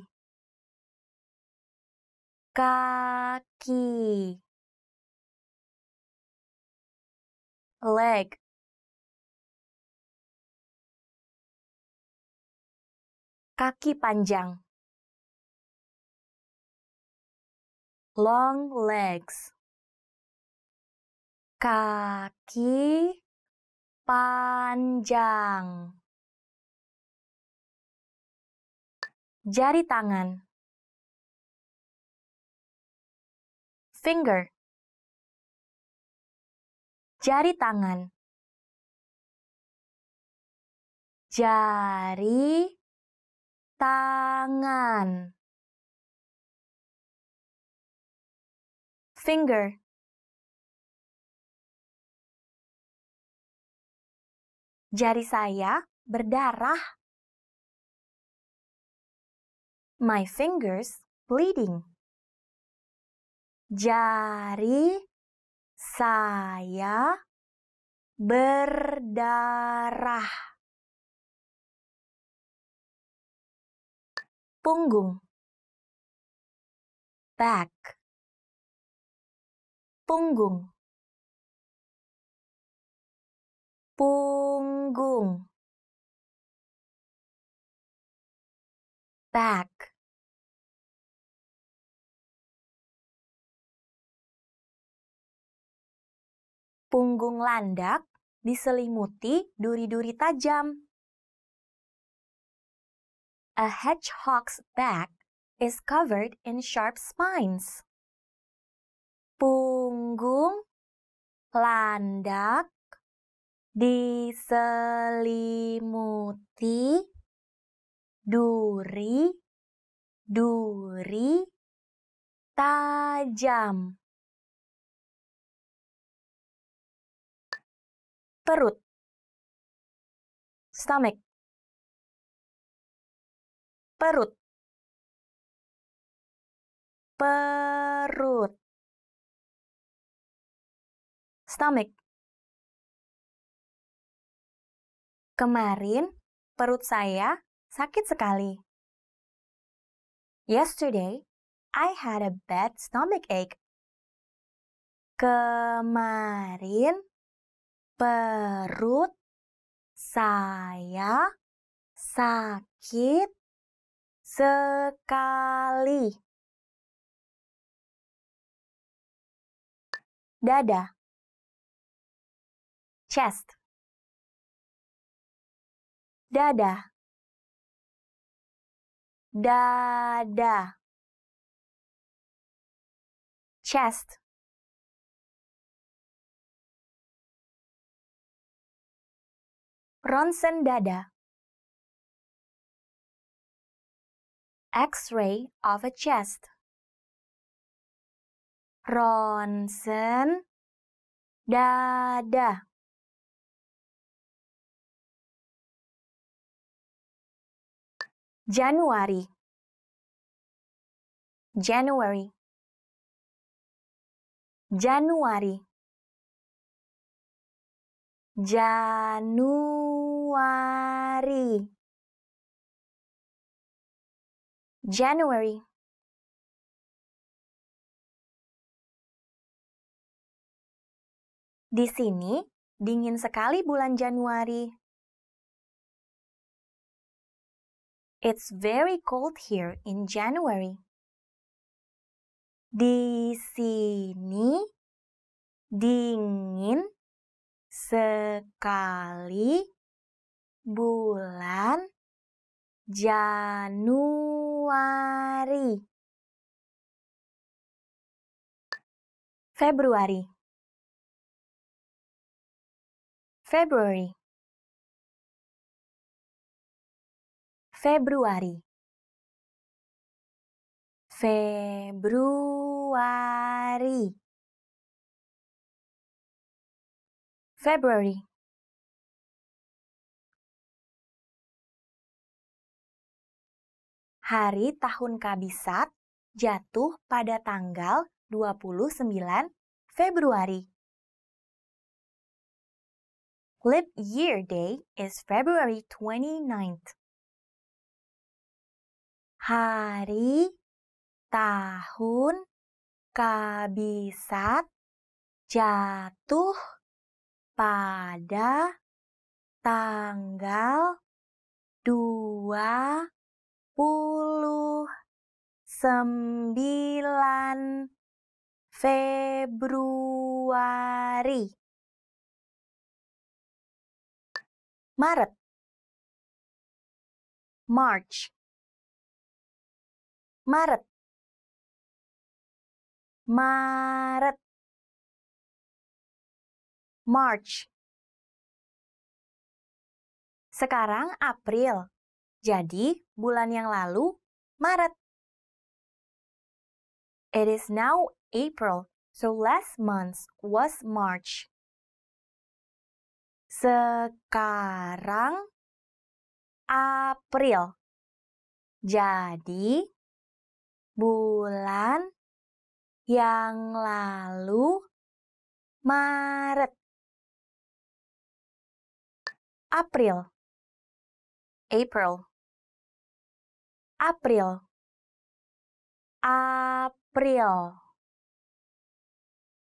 Kaki. Leg. Kaki panjang. Long legs. Kaki panjang. Jari tangan. Finger. Jari tangan. Jari tangan finger jari saya berdarah my fingers bleeding jari saya berdarah punggung back punggung punggung back punggung landak diselimuti duri-duri tajam. A hedgehog's back is covered in sharp spines. Punggung, landak, diselimuti, duri, duri, tajam. Perut, stomach perut perut stomach Kemarin perut saya sakit sekali. Yesterday I had a bad stomach ache. Kemarin perut saya sakit sekali dada chest dada dada chest ronsen dada X-ray of a chest. Ronsen dada. Januari January Januari Januari January Di sini dingin sekali bulan Januari. It's very cold here in January. Di sini dingin sekali bulan Januari Februari February Februari Februari February hari tahun Kabisat jatuh pada tanggal 29 Februari. Leap Year Day is February 29th. Hari tahun Kabisat jatuh pada tanggal 2 puluh sembilan Februari Maret March Maret Maret March Sekarang April jadi, bulan yang lalu, Maret. It is now April, so last month was March. Sekarang April. Jadi, bulan yang lalu Maret. April. April. April April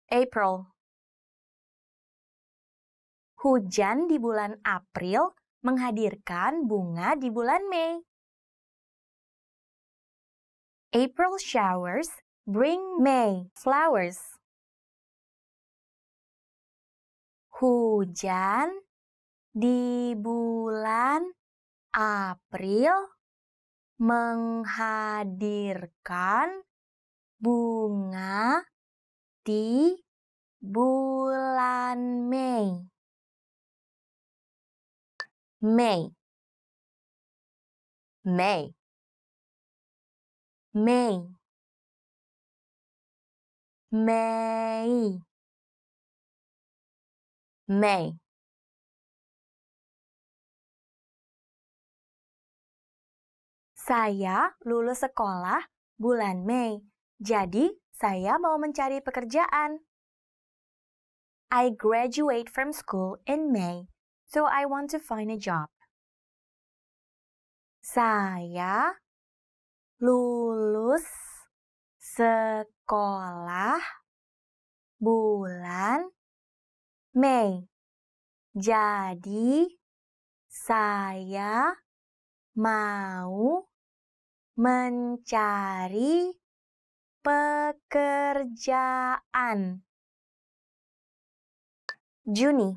April Hujan di bulan April menghadirkan bunga di bulan Mei. April showers bring May flowers. Hujan di bulan April menghadirkan bunga di bulan Mei. Mei. Mei. Mei. Mei. Mei. Saya lulus sekolah bulan Mei, jadi saya mau mencari pekerjaan. I graduate from school in May, so I want to find a job. Saya lulus sekolah bulan Mei. Jadi, saya mau mencari pekerjaan. Juni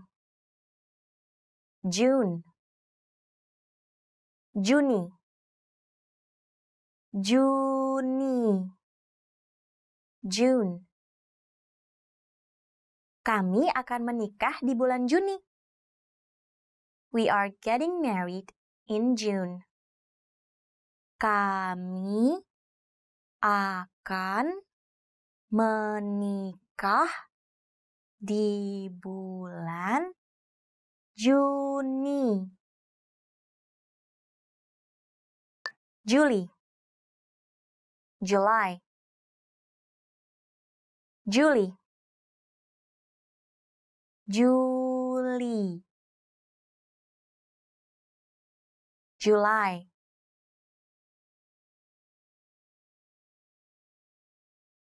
June Juni Juni June Kami akan menikah di bulan Juni. We are getting married in June kami akan menikah di bulan Juni. Juli. July. Juli. Juli. July.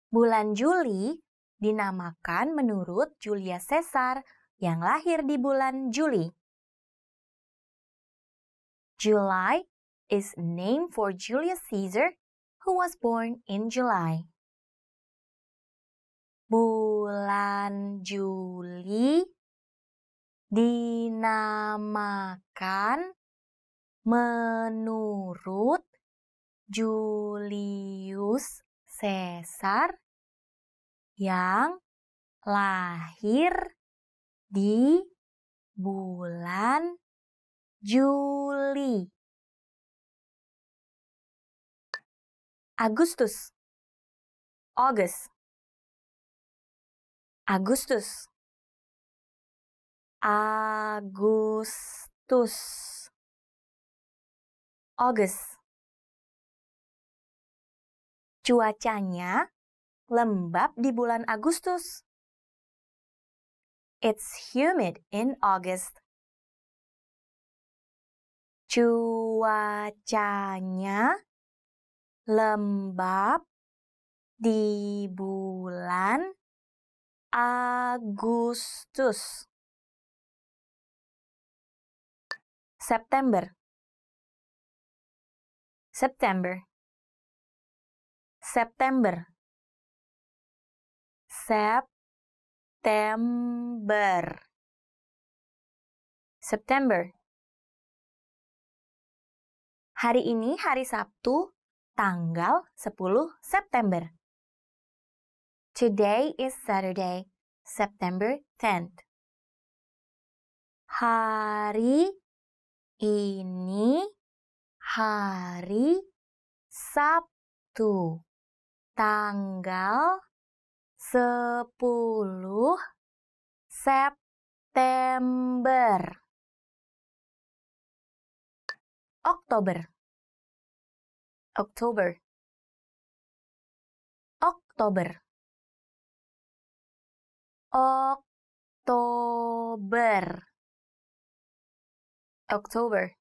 Bulan Juli dinamakan menurut Julius Caesar yang lahir di bulan Juli. July is named for Julius Caesar who was born in July. Bulan Juli dinamakan menurut Julius sesar yang lahir di bulan Juli. Agustus August Agustus Agustus August Cuacanya lembab di bulan Agustus. It's humid in August. Cuacanya lembab di bulan Agustus. September. September. September. September. September. Hari ini hari Sabtu, tanggal 10 September. Today is Saturday, September 10th. Hari ini hari Sabtu tanggal 10 September. Oktober. Oktober. Oktober. Oktober. Oktober.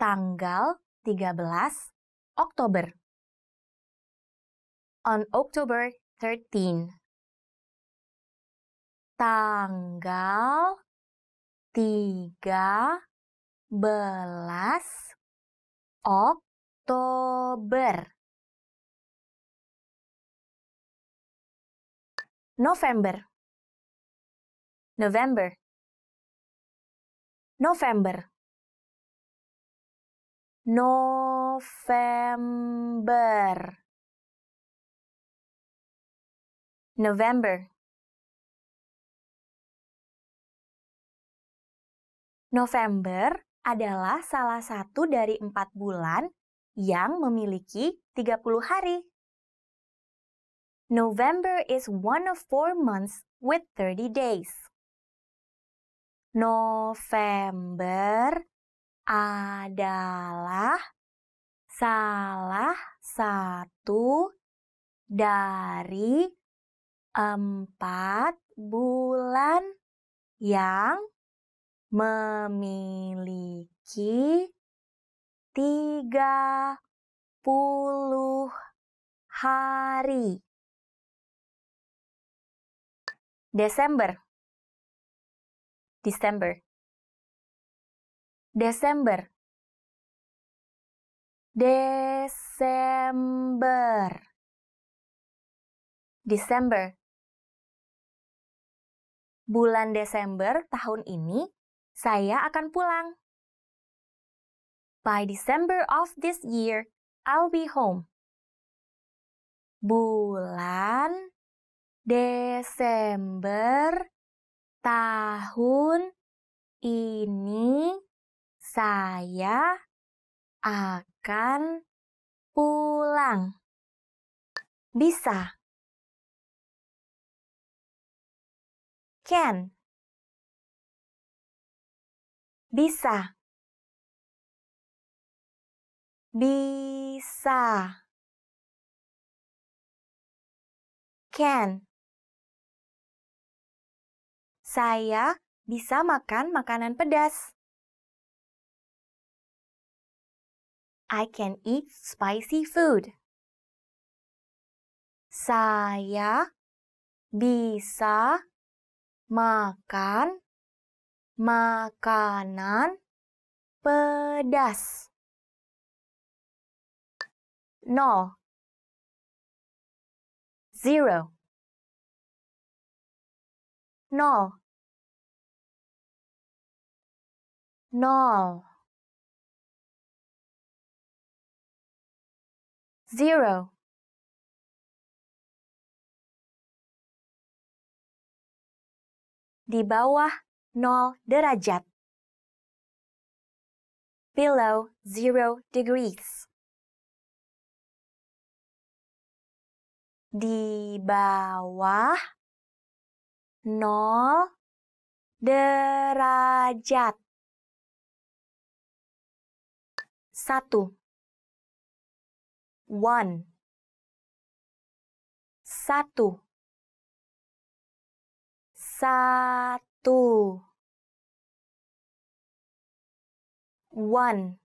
Tanggal 13 Oktober. On October 13. Tanggal 13 Oktober. November. November. November. November November November adalah salah satu dari empat bulan yang memiliki 30 hari. November is one of four months with 30 days. November adalah salah satu dari empat bulan yang memiliki tiga puluh hari. Desember. Desember. Desember Desember Desember. Bulan Desember tahun ini saya akan pulang. By December of this year, I'll be home. Bulan Desember tahun ini saya akan pulang. Bisa. Can. Bisa. Bisa. Can. Saya bisa makan makanan pedas. I can eat spicy food. Saya bisa makan makanan pedas. No. Zero. No. No. zero di bawah nol derajat below zero degrees di bawah nol derajat Satu one satu satu one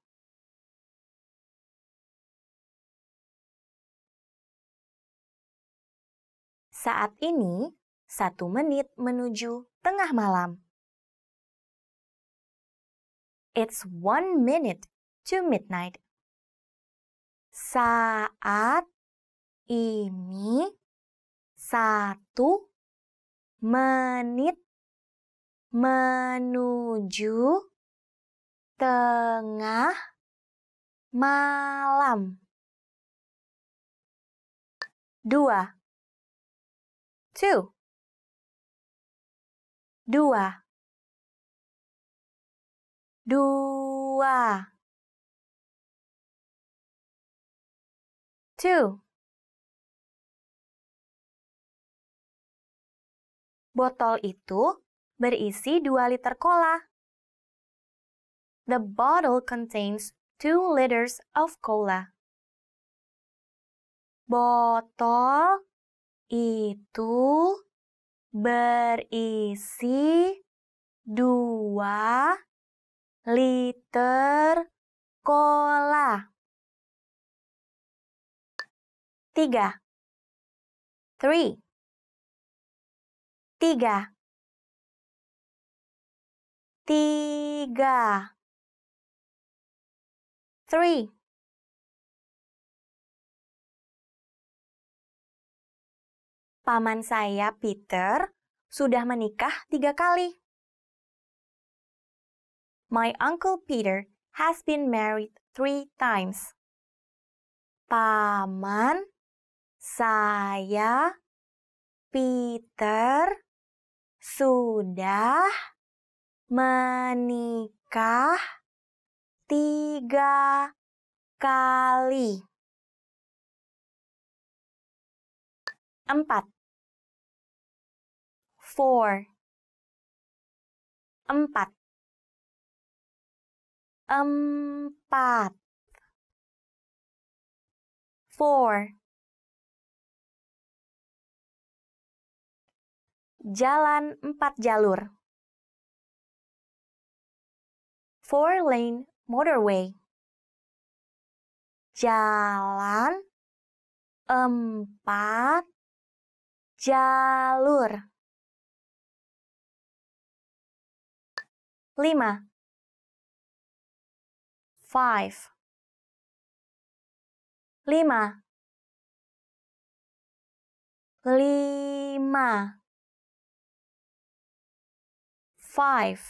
saat ini satu menit menuju tengah malam it's one minute to midnight saat ini satu menit menuju tengah malam. Dua. Two. Dua. Dua. two. Botol itu berisi dua liter cola. The bottle contains two liters of cola. Botol itu berisi dua liter cola tiga, three, tiga, tiga, three. Paman saya, Peter, sudah menikah tiga kali. My uncle Peter has been married three times. Paman saya Peter sudah menikah tiga kali. Empat. Four. Empat. Empat. Four. Jalan empat jalur. Four lane motorway. Jalan empat jalur. Lima. Five. Lima. Lima five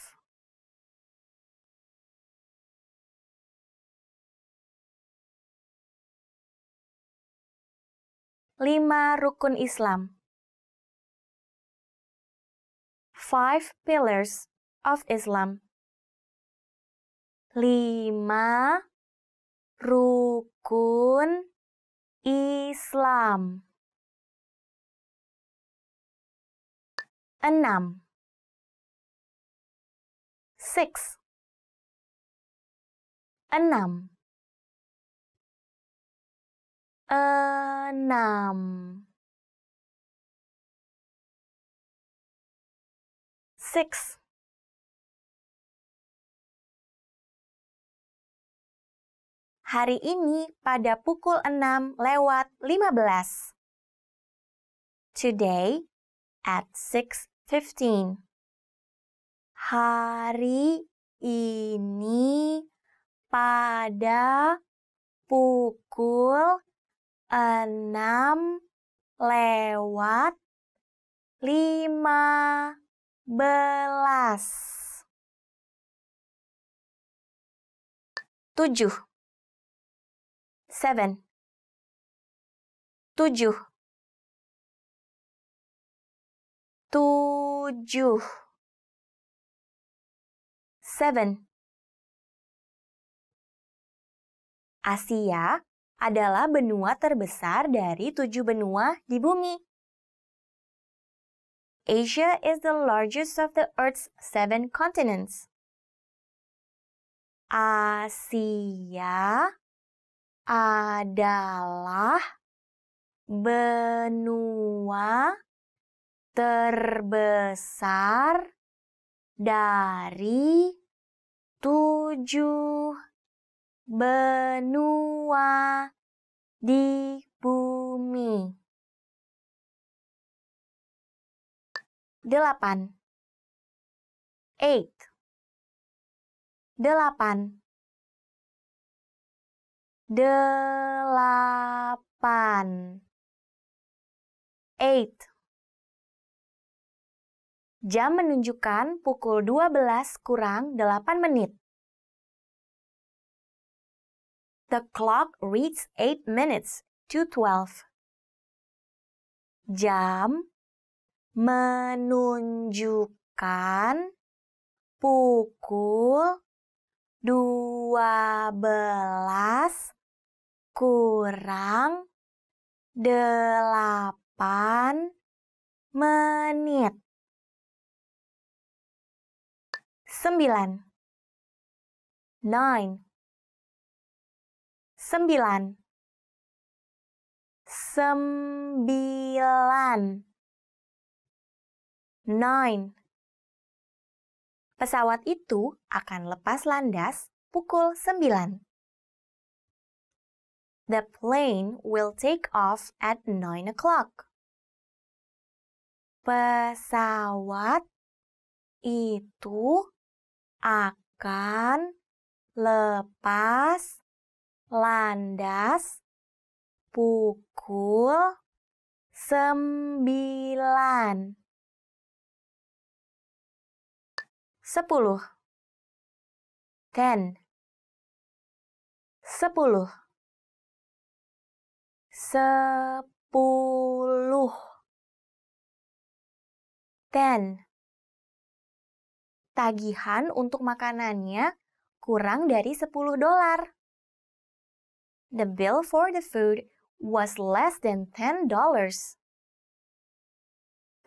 lima rukun Islam five pillars of Islam lima rukun Islam enam six enam enam six hari ini pada pukul enam lewat lima belas. Today at 6.15 hari ini pada pukul enam lewat lima belas. Tujuh. Seven. Tujuh. Tujuh. 7. Asia adalah benua terbesar dari tujuh benua di bumi. Asia is the largest of the Earth's seven continents. Asia adalah benua terbesar dari tujuh benua di bumi. Delapan. Eight. Delapan. Delapan. Eight. Jam menunjukkan pukul 12 kurang 8 menit. The clock reads 8 minutes to 12. Jam menunjukkan pukul 12 kurang 8 menit. Sembilan. Nine. Sembilan. Sembilan. Nine. Pesawat itu akan lepas landas pukul sembilan. The plane will take off at nine o'clock. Pesawat itu akan lepas landas pukul sembilan. Sepuluh. Ten. Sepuluh. Sepuluh. Ten tagihan untuk makanannya kurang dari 10 dolar. The bill for the food was less than 10 dollars.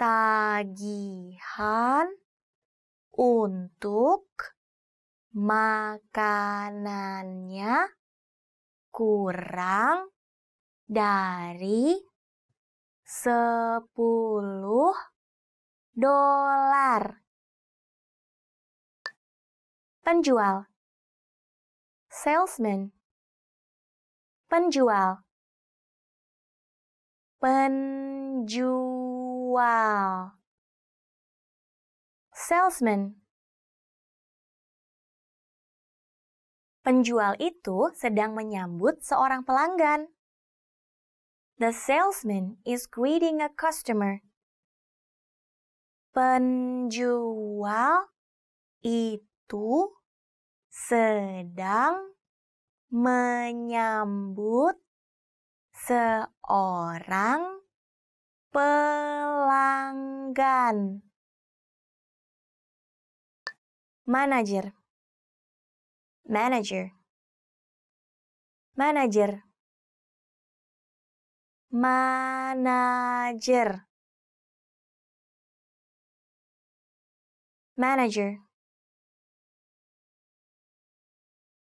Tagihan untuk makanannya kurang dari 10 dolar penjual salesman penjual penjual salesman Penjual itu sedang menyambut seorang pelanggan. The salesman is greeting a customer. Penjual itu sedang menyambut seorang pelanggan. Manager. Manager. Manager. Manager. Manager.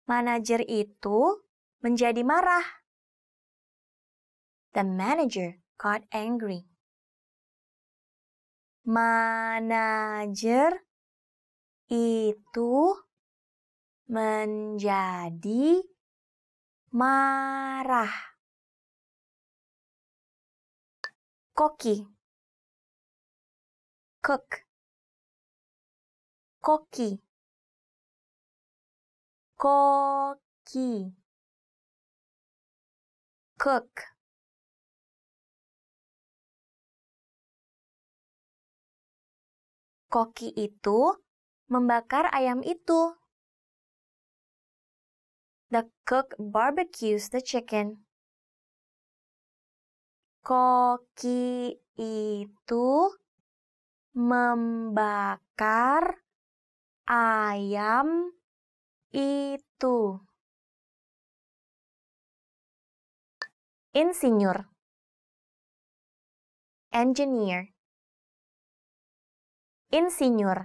manajer itu menjadi marah. The manager got angry. Manager itu menjadi marah. Koki Cook Koki koki cook Koki itu membakar ayam itu. The cook barbecues the chicken. Koki itu membakar ayam itu. Insinyur. Engineer. Insinyur.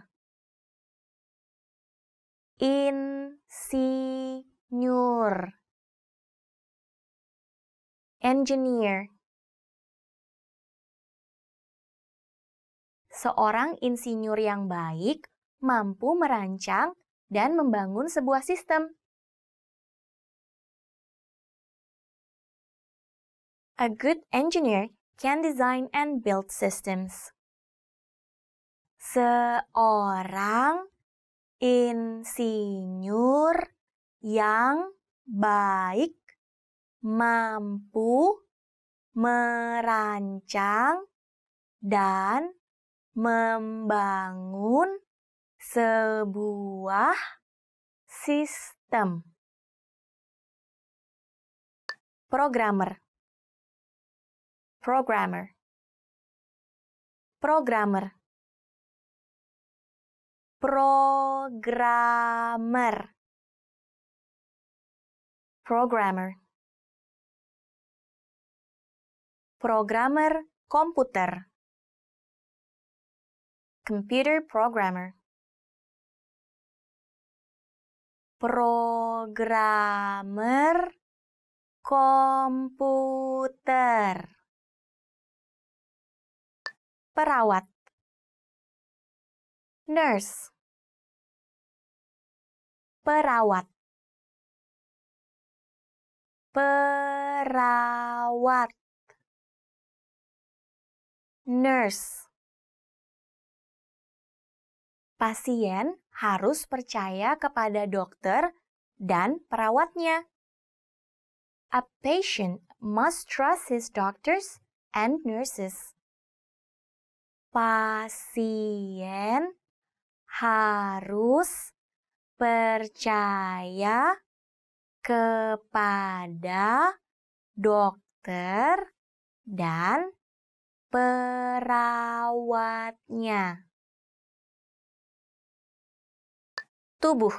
Insinyur. Engineer. Seorang insinyur yang baik mampu merancang dan membangun sebuah sistem. A good engineer can design and build systems. Seorang insinyur yang baik mampu merancang dan membangun sebuah sistem. Programmer. Programmer. Programmer. Programmer. Programmer. Programmer komputer. Computer programmer. programmer komputer perawat nurse perawat perawat nurse pasien harus percaya kepada dokter dan perawatnya. A patient must trust his doctors and nurses. Pasien harus percaya kepada dokter dan perawatnya. tubuh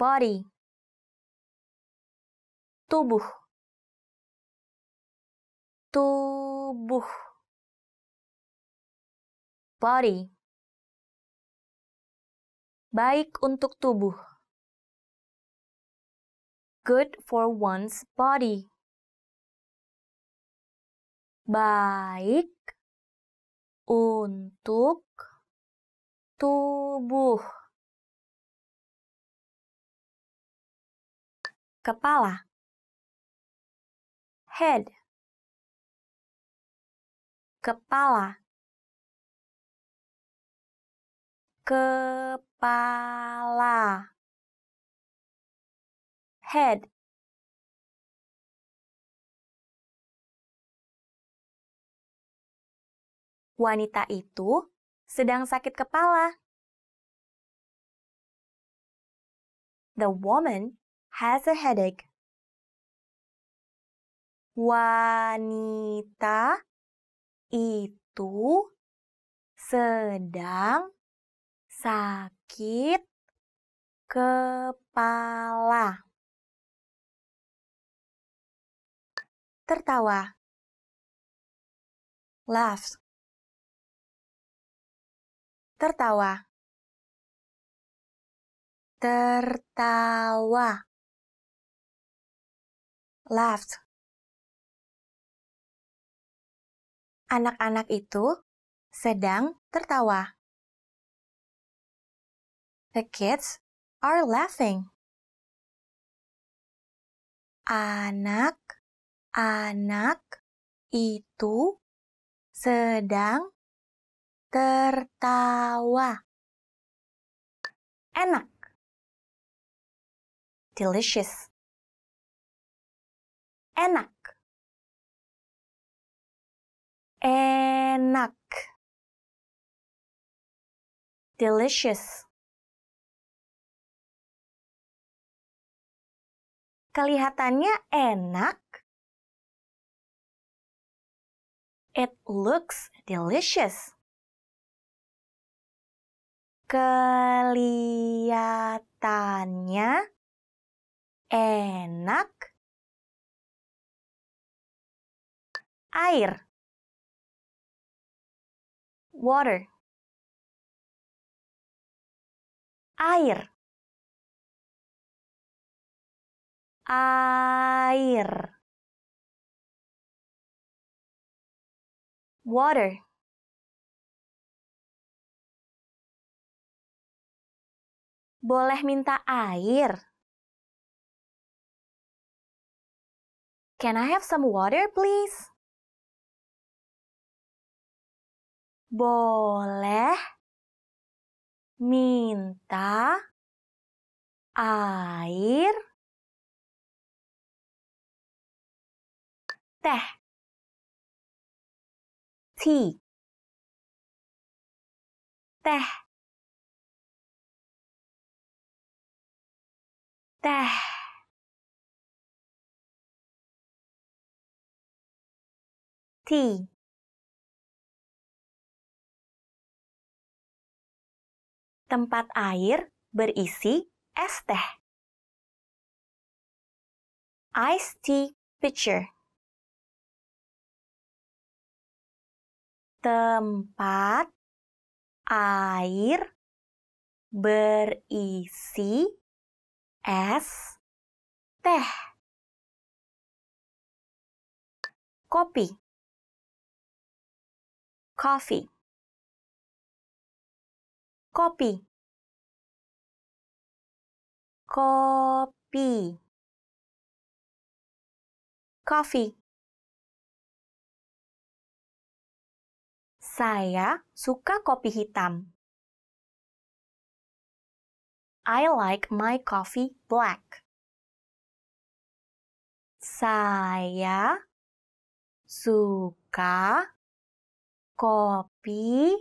body tubuh tubuh body baik untuk tubuh good for one's body baik untuk tubuh kepala head kepala kepala head wanita itu sedang sakit kepala. The woman has a headache. Wanita itu sedang sakit kepala. Tertawa. Laughs tertawa tertawa laughed anak-anak itu sedang tertawa the kids are laughing anak-anak itu sedang tertawa enak delicious enak enak delicious kelihatannya enak it looks delicious Kelihatannya enak. Air. Water. Air. Air. Water. boleh minta air? Can I have some water, please? Boleh minta air teh tea teh teh tea tempat air berisi es teh ice tea pitcher tempat air berisi es, teh, kopi, coffee, kopi, kopi, coffee. Saya suka kopi hitam. I like my coffee black. Saya suka kopi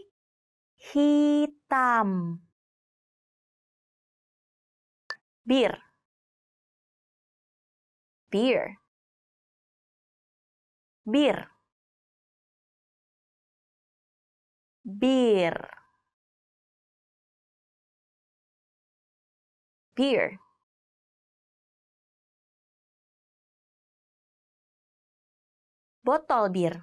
hitam. Beer. Beer. Beer. Beer. disappear. botol bir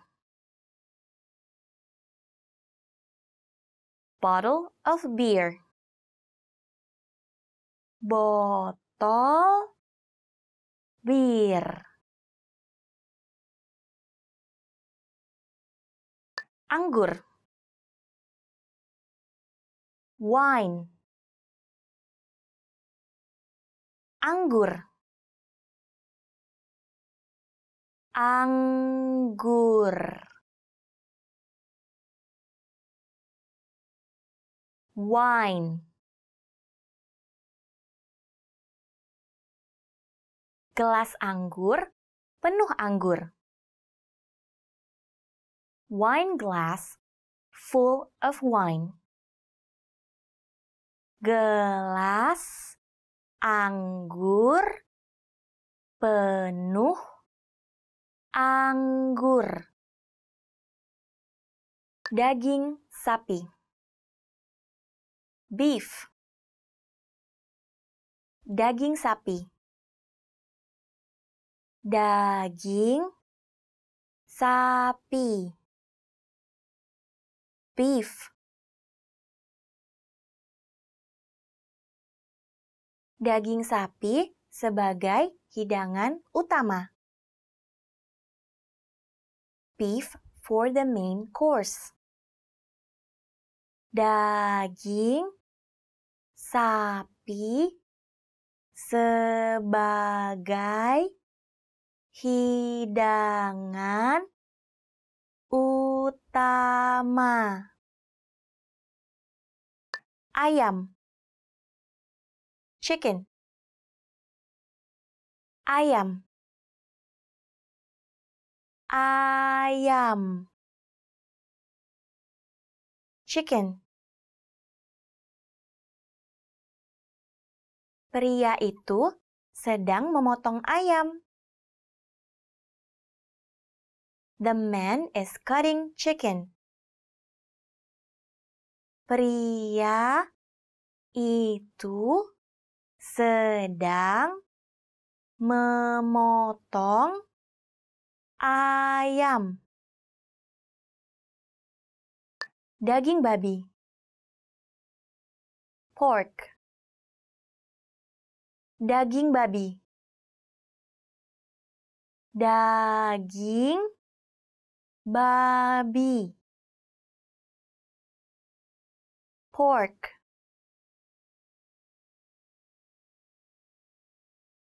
bottle of beer botol bir anggur wine anggur anggur wine gelas anggur penuh anggur wine glass full of wine gelas anggur penuh anggur daging sapi beef daging sapi daging sapi beef daging sapi sebagai hidangan utama. Beef for the main course. Daging sapi sebagai hidangan utama. Ayam chicken ayam ayam chicken pria itu sedang memotong ayam The man is cutting chicken. Pria itu sedang memotong ayam. Daging babi. Pork. Daging babi. Daging babi. Pork.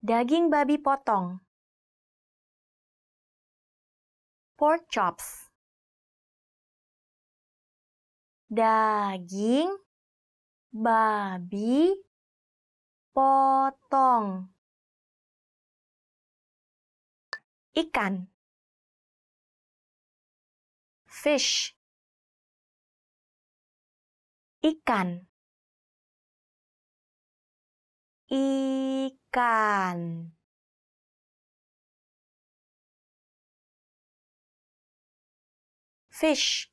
Daging babi potong. Pork chops. Daging babi potong. Ikan. Fish. Ikan ikan fish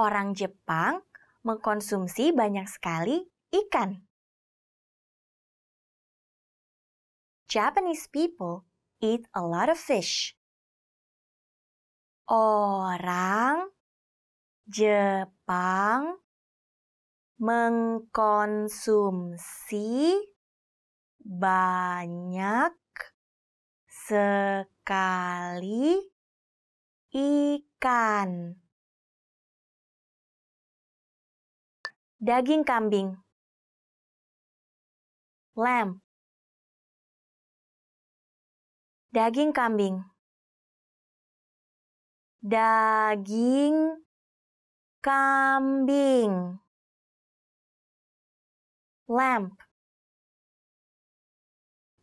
Orang Jepang mengkonsumsi banyak sekali ikan. Japanese people eat a lot of fish. Orang Jepang mengkonsumsi banyak sekali ikan. Daging kambing. Lamb. Daging kambing. Daging kambing lamp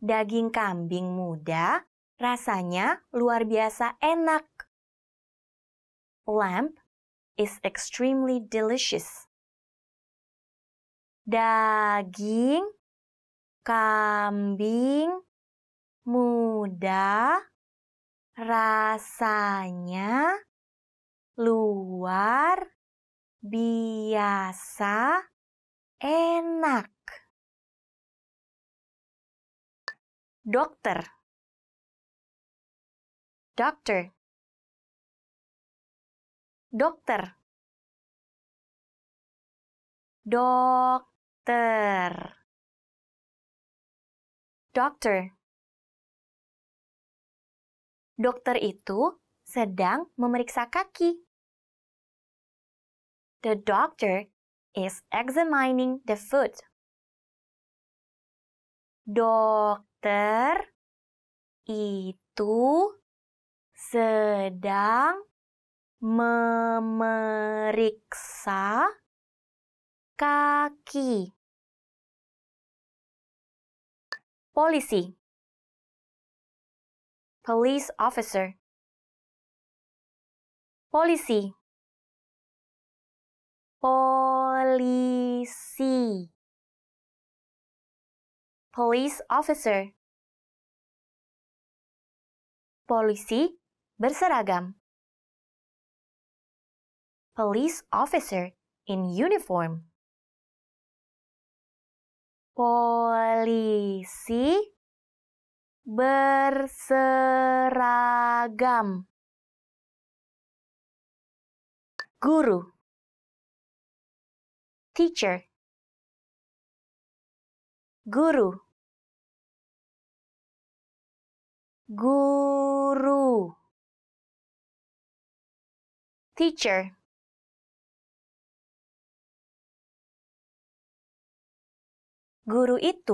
daging kambing muda rasanya luar biasa enak lamp is extremely delicious daging kambing muda rasanya luar biasa enak. Dokter Dokter. Dokter Dokter Dokter Dokter itu sedang memeriksa kaki. The doctor is examining the food. Dokter itu sedang memeriksa kaki. Polisi Police officer Polisi polisi police officer polisi berseragam police officer in uniform polisi berseragam guru teacher guru guru teacher Guru itu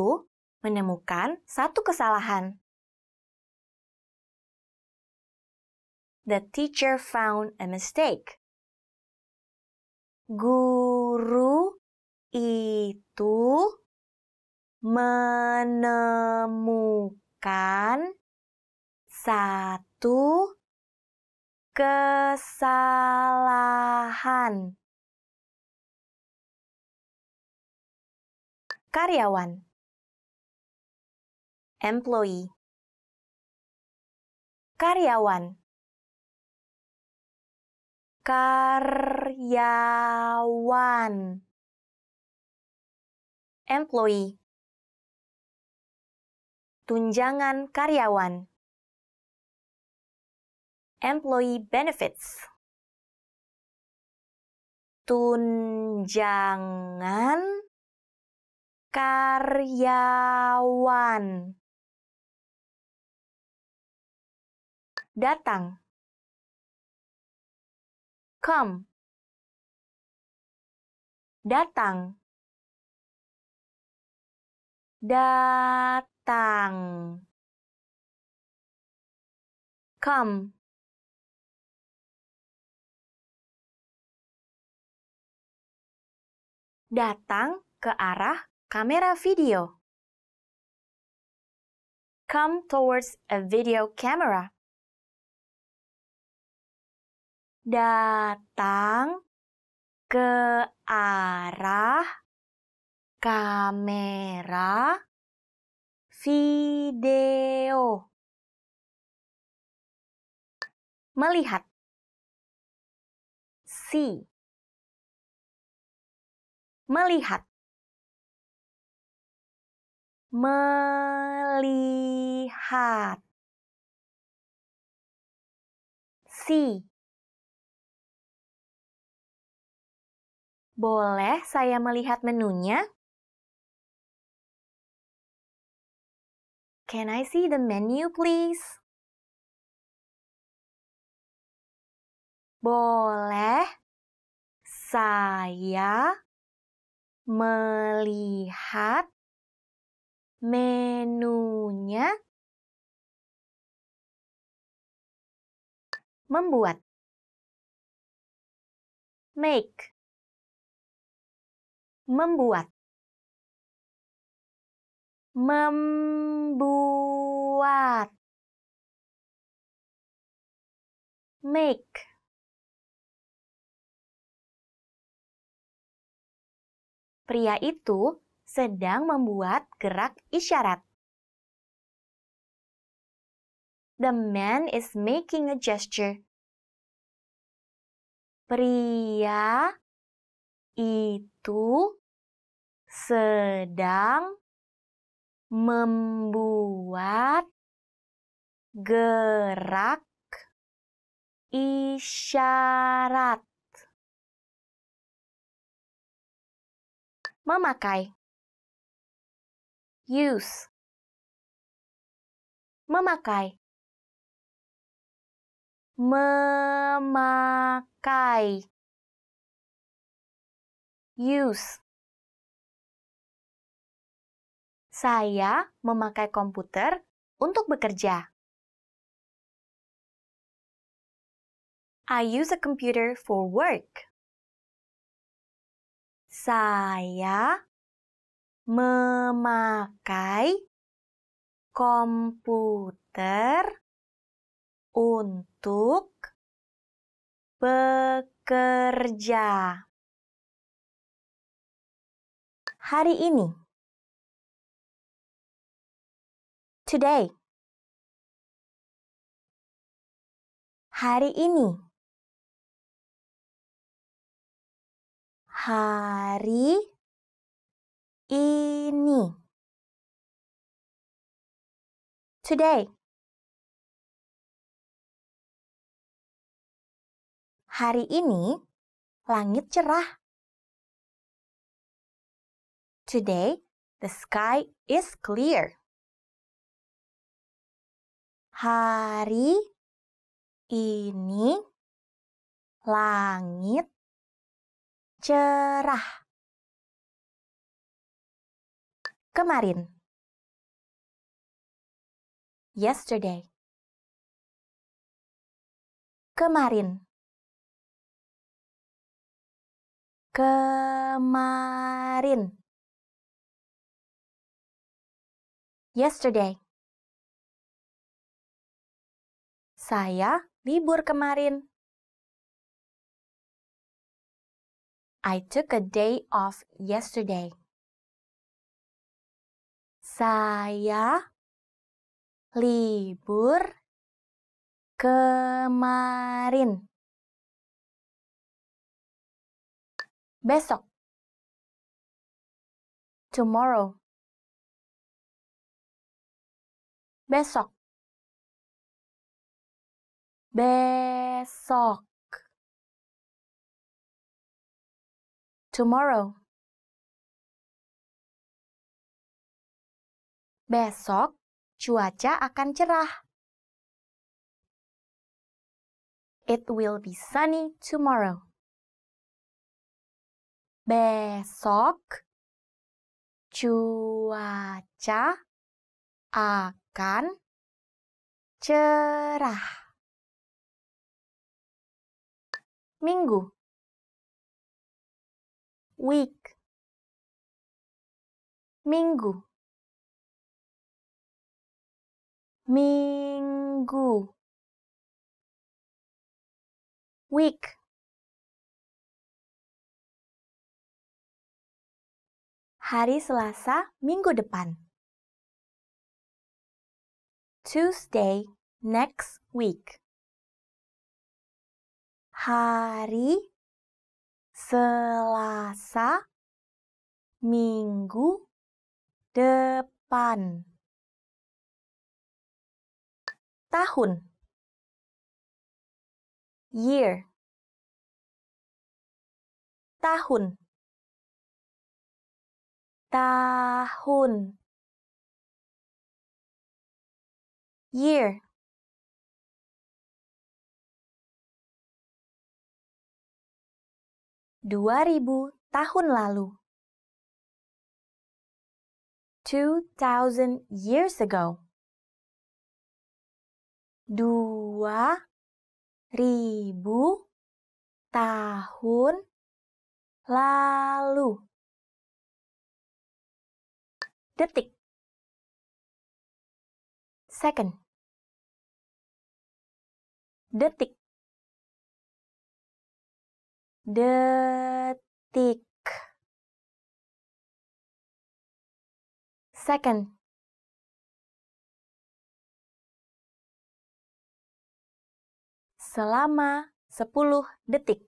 menemukan satu kesalahan. The teacher found a mistake. Guru itu menemukan satu kesalahan. Karyawan Employee Karyawan karyawan employee tunjangan karyawan employee benefits tunjangan karyawan datang Come. Datang. Datang. Come. Datang ke arah kamera video. Come towards a video camera datang ke arah kamera video. Melihat. si Melihat. Melihat. See. Boleh saya melihat menunya? Can I see the menu, please? Boleh saya melihat menunya? Membuat make membuat membuat make Pria itu sedang membuat gerak isyarat. The man is making a gesture. Pria itu sedang membuat gerak isyarat. Memakai use memakai memakai use. Saya memakai komputer untuk bekerja. I use a computer for work. Saya memakai komputer untuk bekerja hari ini. Today. Hari ini. Hari ini. Today. Hari ini langit cerah. Today, the sky is clear. Hari ini langit cerah. Kemarin. Yesterday. Kemarin. Kemarin. yesterday. Saya libur kemarin. I took a day off yesterday. Saya libur kemarin. Besok. Tomorrow. besok besok tomorrow besok cuaca akan cerah it will be sunny tomorrow besok cuaca akan kan? Cerah. Minggu. Week. Minggu. Minggu. Week. Hari Selasa minggu depan. Tuesday next week. Hari Selasa minggu depan. Tahun Year Tahun Tahun year dua ribu tahun lalu. Two thousand years ago. Dua ribu tahun lalu. Detik. Second detik detik second selama sepuluh detik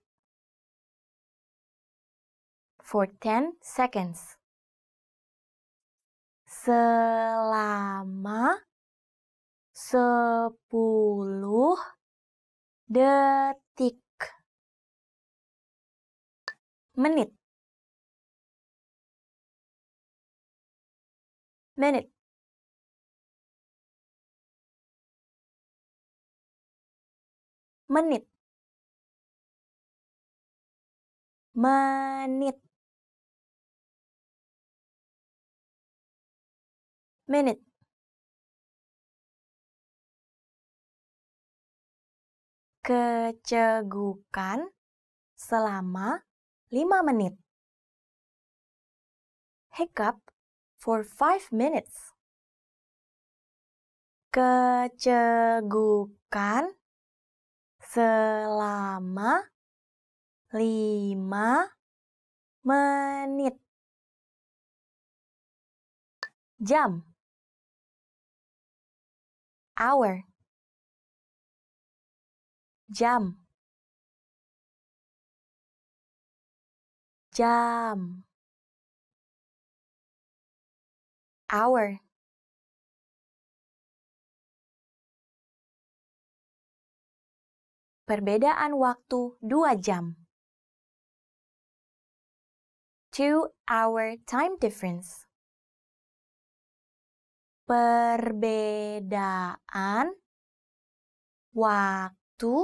for ten seconds selama sepuluh detik detik menit menit menit menit menit kecegukan selama 5 menit. Hiccup for 5 minutes. Kecegukan selama 5 menit. Jam. Hour jam jam hour Perbedaan waktu dua jam. 2 hour time difference. Perbedaan waktu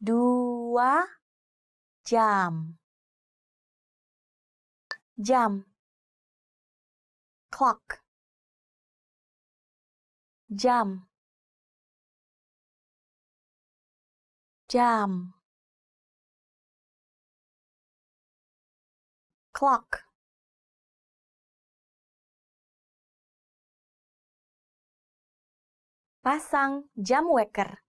dua jam jam clock jam jam clock pasang jam waker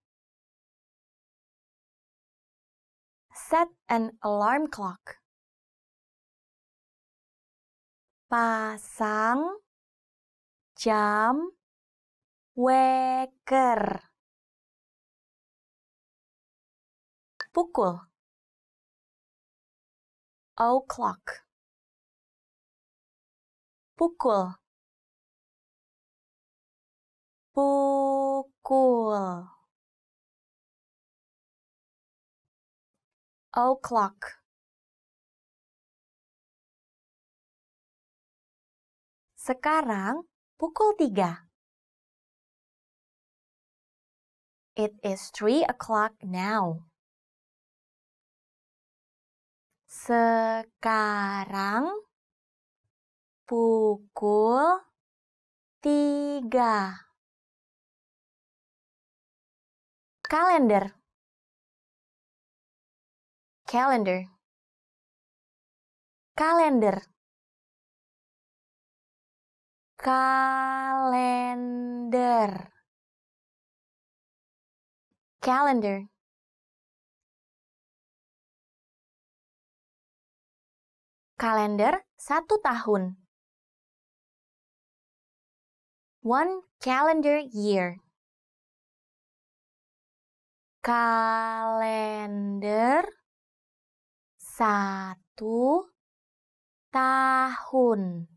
set an alarm clock. Pasang jam waker. Pukul. O'clock. Pukul. Pukul. o'clock Sekarang pukul tiga. It is three o'clock now. Sekarang pukul tiga. Kalender calendar kalender kalender calendar kalender satu tahun one calendar year kalender satu tahun.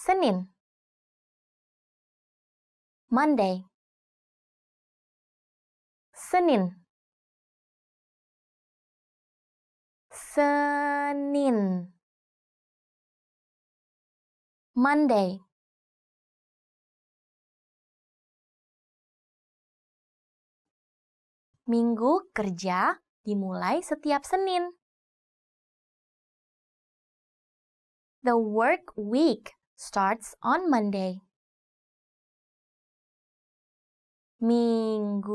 Senin Monday Senin Senin Monday Minggu kerja dimulai setiap Senin. The work week starts on Monday. Minggu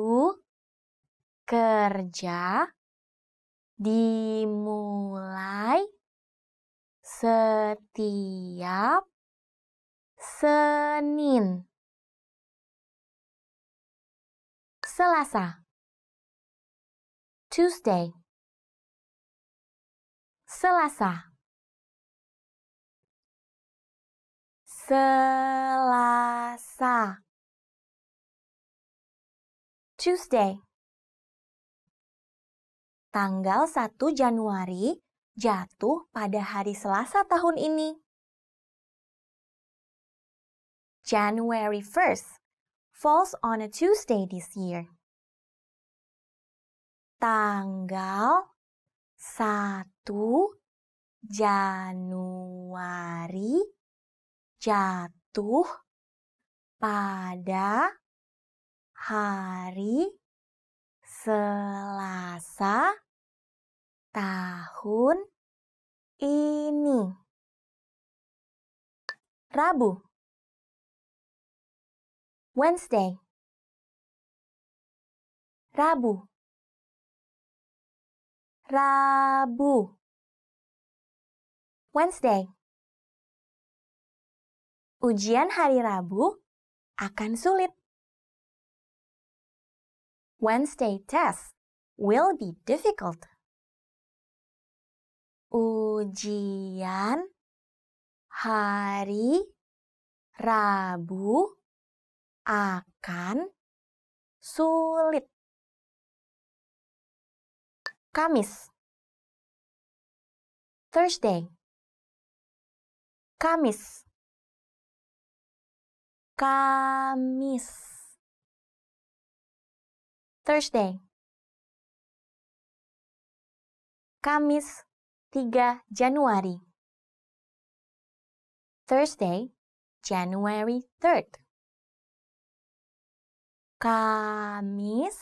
kerja dimulai setiap Senin. Selasa Tuesday. Selasa. Selasa. Tuesday. Tanggal 1 Januari jatuh pada hari Selasa tahun ini. January 1st falls on a Tuesday this year tanggal 1 Januari jatuh pada hari Selasa tahun ini. Rabu Wednesday Rabu Rabu Wednesday Ujian hari Rabu akan sulit. Wednesday test will be difficult. Ujian hari Rabu akan sulit. Kamis Thursday Kamis Kamis Thursday Kamis 3 Januari Thursday January 3rd Kamis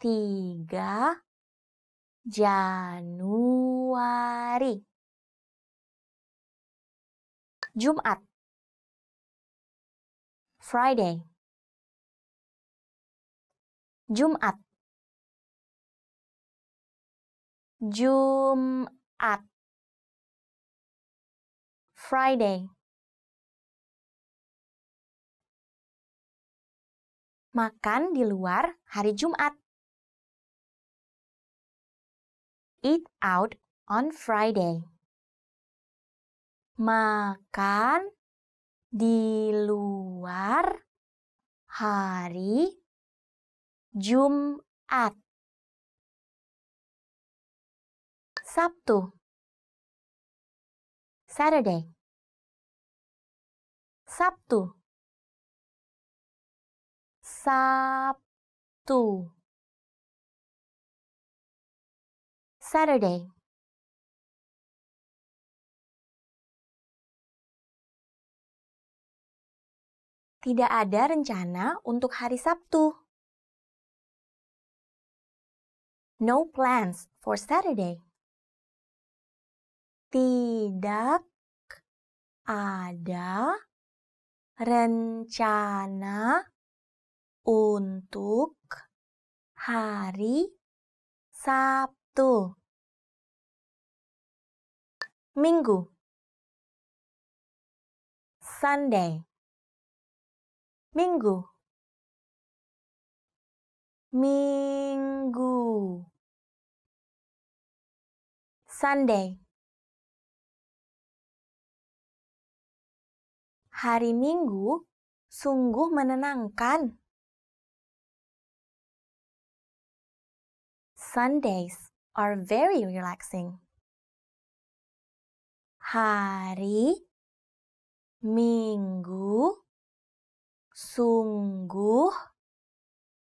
3 Januari. Januari Jumat Friday Jumat Jumat Friday Makan di luar hari Jumat eat out on Friday. Makan di luar hari Jumat. Sabtu. Saturday. Sabtu. Sabtu. Saturday Tidak ada rencana untuk hari Sabtu. No plans for Saturday. Tidak ada rencana untuk hari Sabtu. Sabtu Minggu Sunday Minggu Minggu Sunday Hari Minggu sungguh menenangkan. Sundays are very relaxing. Hari, minggu, sungguh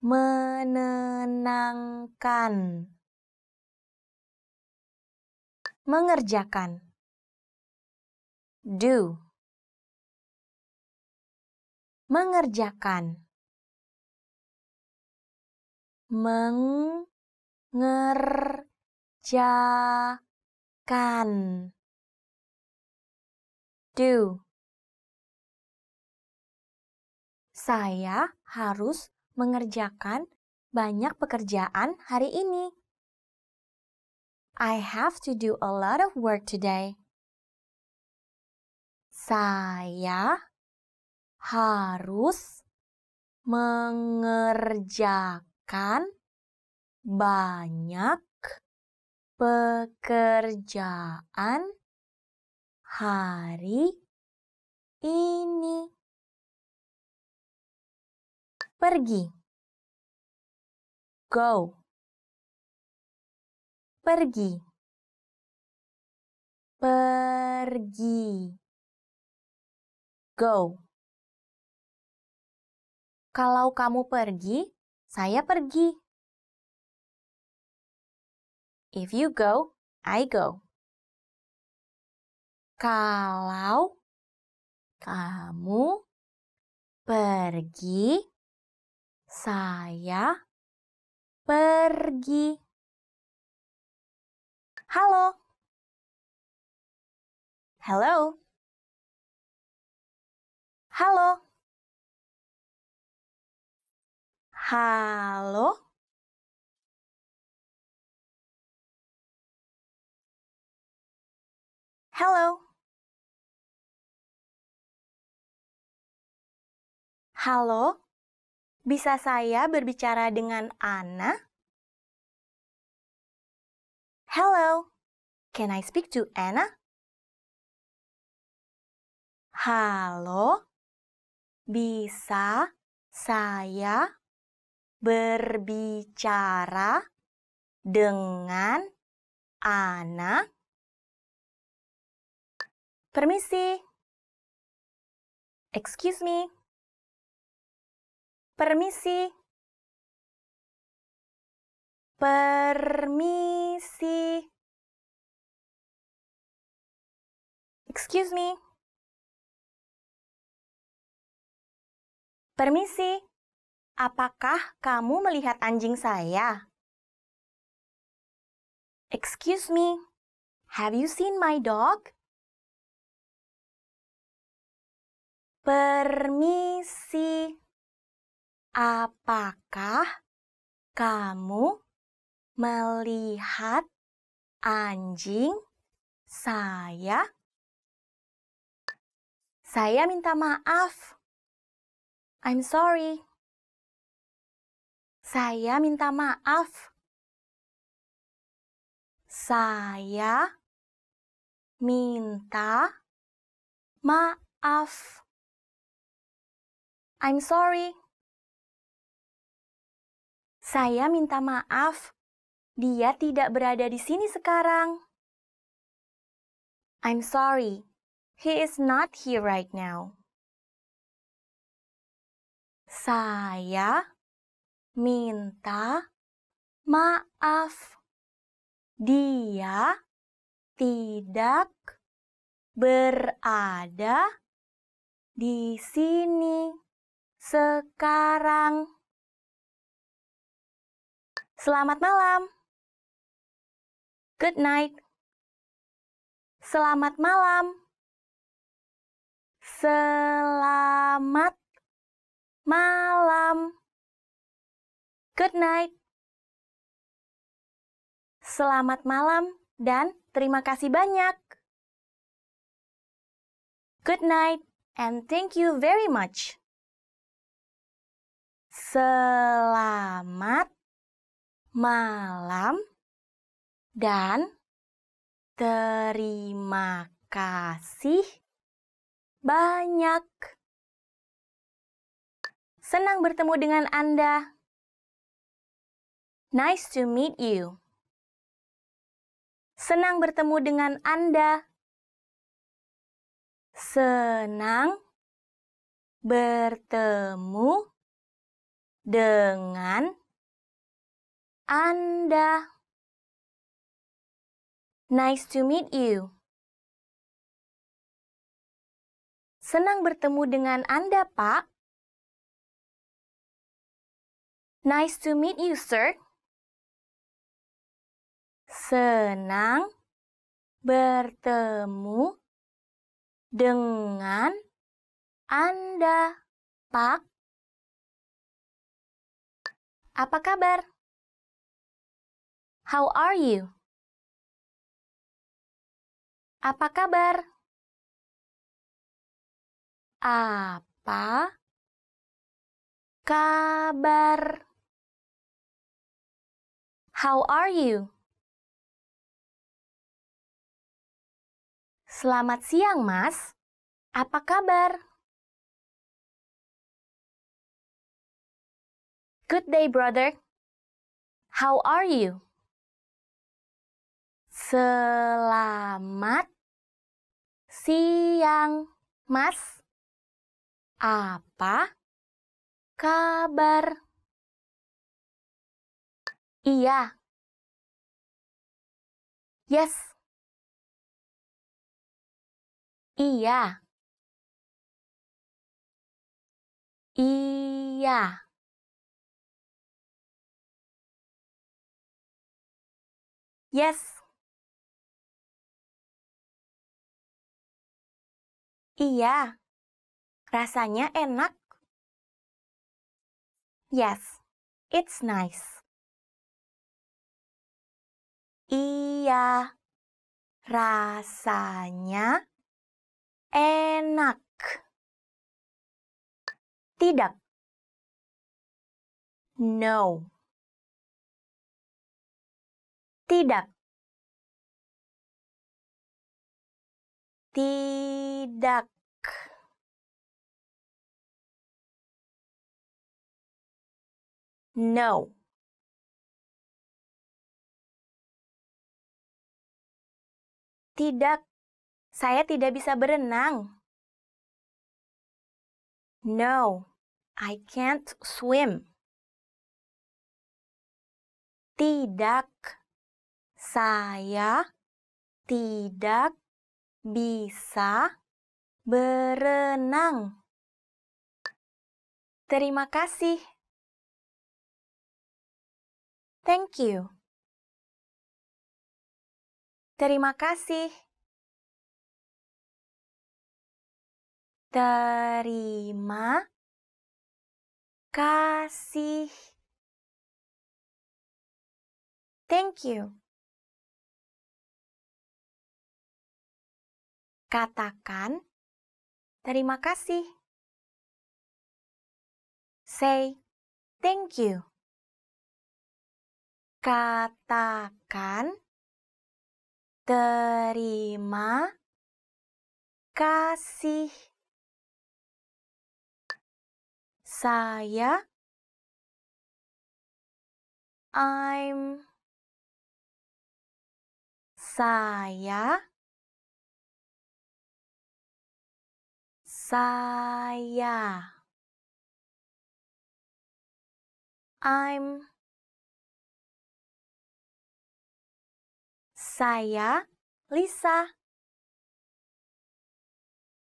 menenangkan. Mengerjakan. Do. Mengerjakan. Mengerjakan kerjakan do Saya harus mengerjakan banyak pekerjaan hari ini. I have to do a lot of work today. Saya harus mengerjakan banyak pekerjaan hari ini. Pergi. Go. Pergi. Pergi. Go. Kalau kamu pergi, saya pergi. If you go, I go. Kalau kamu pergi, saya pergi. Halo. Hello. Halo. Halo. Hello. Halo. Bisa saya berbicara dengan Anna? Hello. Can I speak to Anna? Halo. Bisa saya berbicara dengan Anna? Permisi. Excuse me. Permisi. Permisi. Excuse me. Permisi. Apakah kamu melihat anjing saya? Excuse me. Have you seen my dog? Permisi, apakah kamu melihat anjing saya? Saya minta maaf. I'm sorry. Saya minta maaf. Saya minta maaf. I'm sorry. Saya minta maaf. Dia tidak berada di sini sekarang. I'm sorry. He is not here right now. Saya minta maaf. Dia tidak berada di sini sekarang. Selamat malam. Good night. Selamat malam. Selamat malam. Good night. Selamat malam dan terima kasih banyak. Good night and thank you very much selamat malam dan terima kasih banyak. Senang bertemu dengan Anda. Nice to meet you. Senang bertemu dengan Anda. Senang bertemu dengan Anda. Nice to meet you. Senang bertemu dengan Anda, Pak. Nice to meet you, sir. Senang bertemu dengan Anda, Pak. Apa kabar? How are you? Apa kabar? Apa kabar? How are you? Selamat siang, Mas. Apa kabar? Good day, brother. How are you? Selamat siang, Mas. Apa kabar? Iya. Yes. Iya. Iya. Yes. Iya. Rasanya enak. Yes. It's nice. Iya. Rasanya enak. Tidak. No. Tidak. Tidak. No. Tidak. Saya tidak bisa berenang. No. I can't swim. Tidak. Saya tidak bisa berenang. Terima kasih. Thank you. Terima kasih. Terima kasih. Thank you. Katakan, terima kasih. Say, thank you. Katakan, terima kasih. Saya I'm saya saya I'm saya Lisa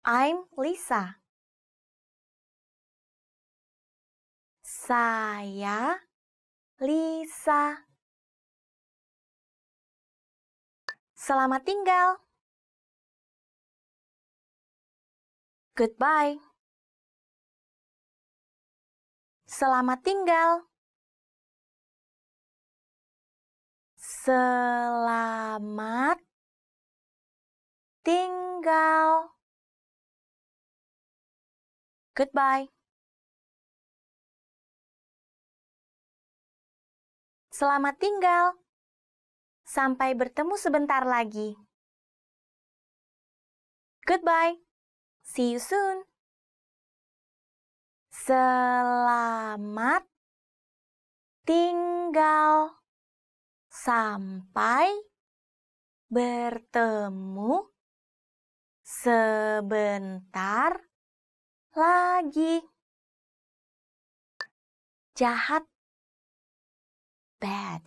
I'm Lisa saya Lisa Selamat tinggal Goodbye. Selamat tinggal. Selamat tinggal. Goodbye. Selamat tinggal. Sampai bertemu sebentar lagi. Goodbye. See you soon. Selamat tinggal. Sampai bertemu sebentar lagi. Jahat bad.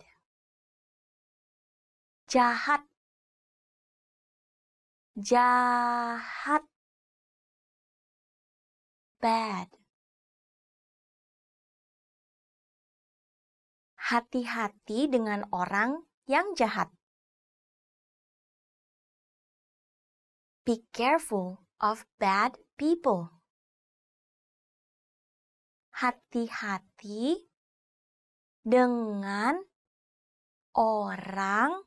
Jahat jahat bad. Hati-hati dengan orang yang jahat. Be careful of bad people. Hati-hati dengan orang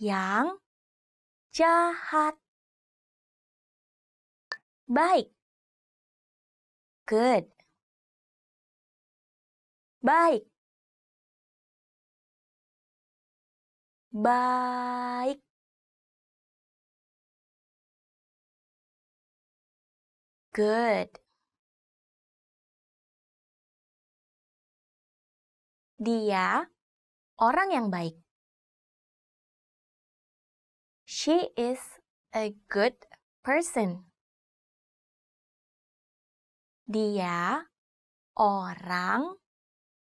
yang jahat. Baik, Good. Baik. Baik. Good. Dia orang yang baik. She is a good person. Dia orang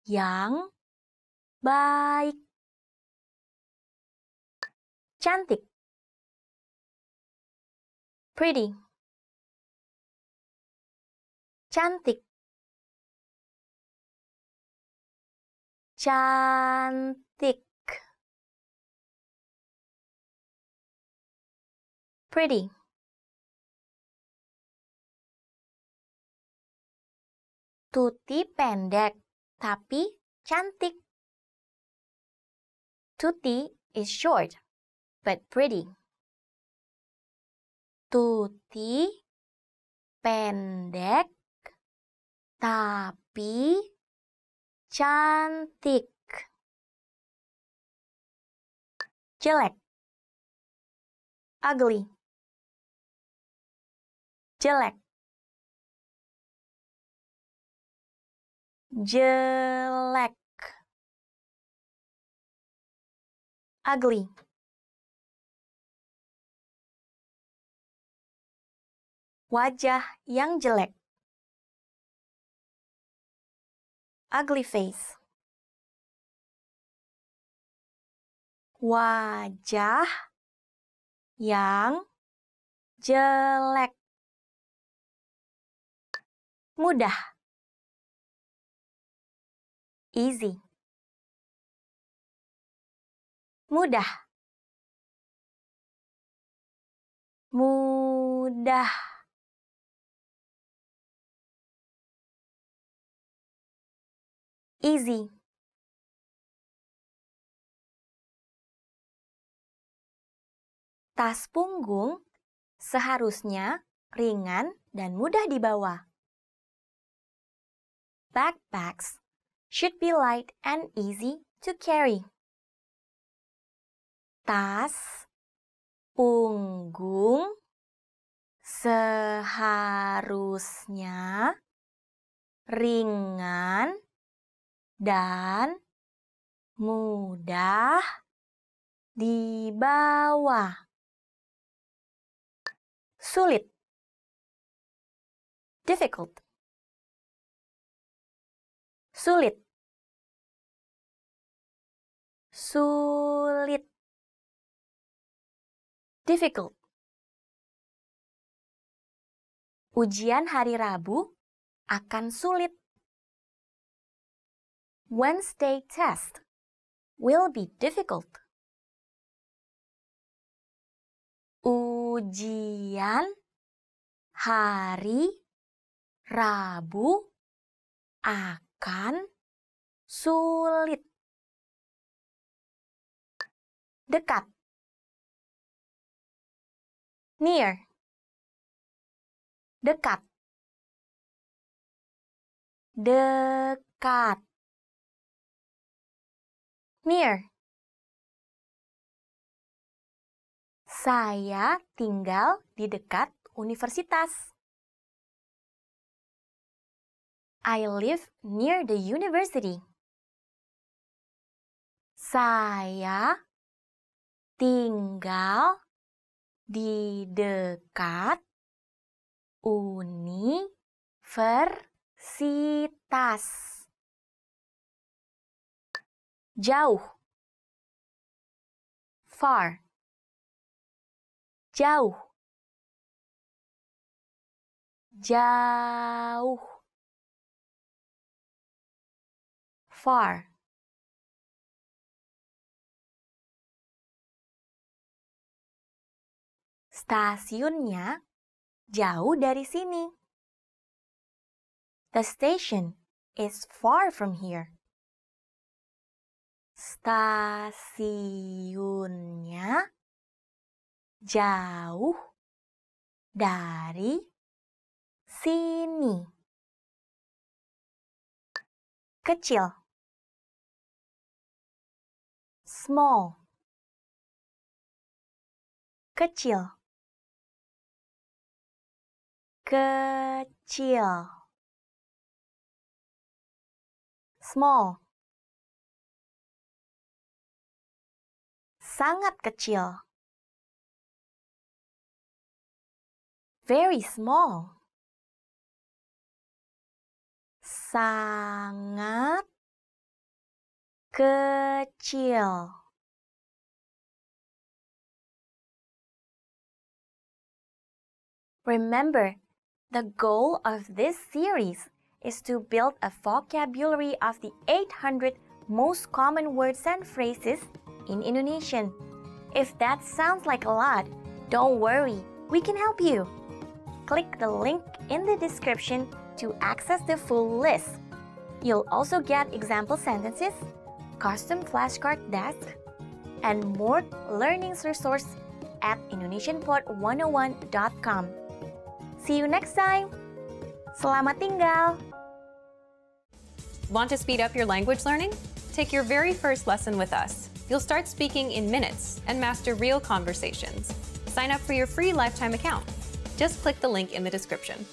yang baik. Cantik. Pretty. Cantik. Cantik. Pretty. Tuti pendek, tapi cantik. Tuti is short, but pretty. Tuti pendek, tapi cantik. Jelek. Ugly. Jelek. jelek ugly wajah yang jelek ugly face wajah yang jelek mudah easy mudah mudah easy Tas punggung seharusnya ringan dan mudah dibawa. Backpacks should be light and easy to carry. Tas, punggung, seharusnya ringan dan mudah dibawa. Sulit. Difficult. Sulit sulit difficult Ujian hari Rabu akan sulit. Wednesday test will be difficult. Ujian hari Rabu akan sulit dekat near dekat dekat near Saya tinggal di dekat universitas. I live near the university. Saya tinggal di dekat universitas. Jauh. Far. Jauh. Jauh. Far. Stasiunnya jauh dari sini. The station is far from here. Stasiunnya jauh dari sini. Kecil. Small. Kecil. kecil small sangat kecil very small sangat kecil Remember the goal of this series is to build a vocabulary of the 800 most common words and phrases in Indonesian. If that sounds like a lot, don't worry, we can help you. Click the link in the description to access the full list. You'll also get example sentences, custom flashcard desk, and more learning resource at indonesianpod101.com. See you next time! Selamat tinggal! Want to speed up your language learning? Take your very first lesson with us. You'll start speaking in minutes and master real conversations. Sign up for your free lifetime account. Just click the link in the description.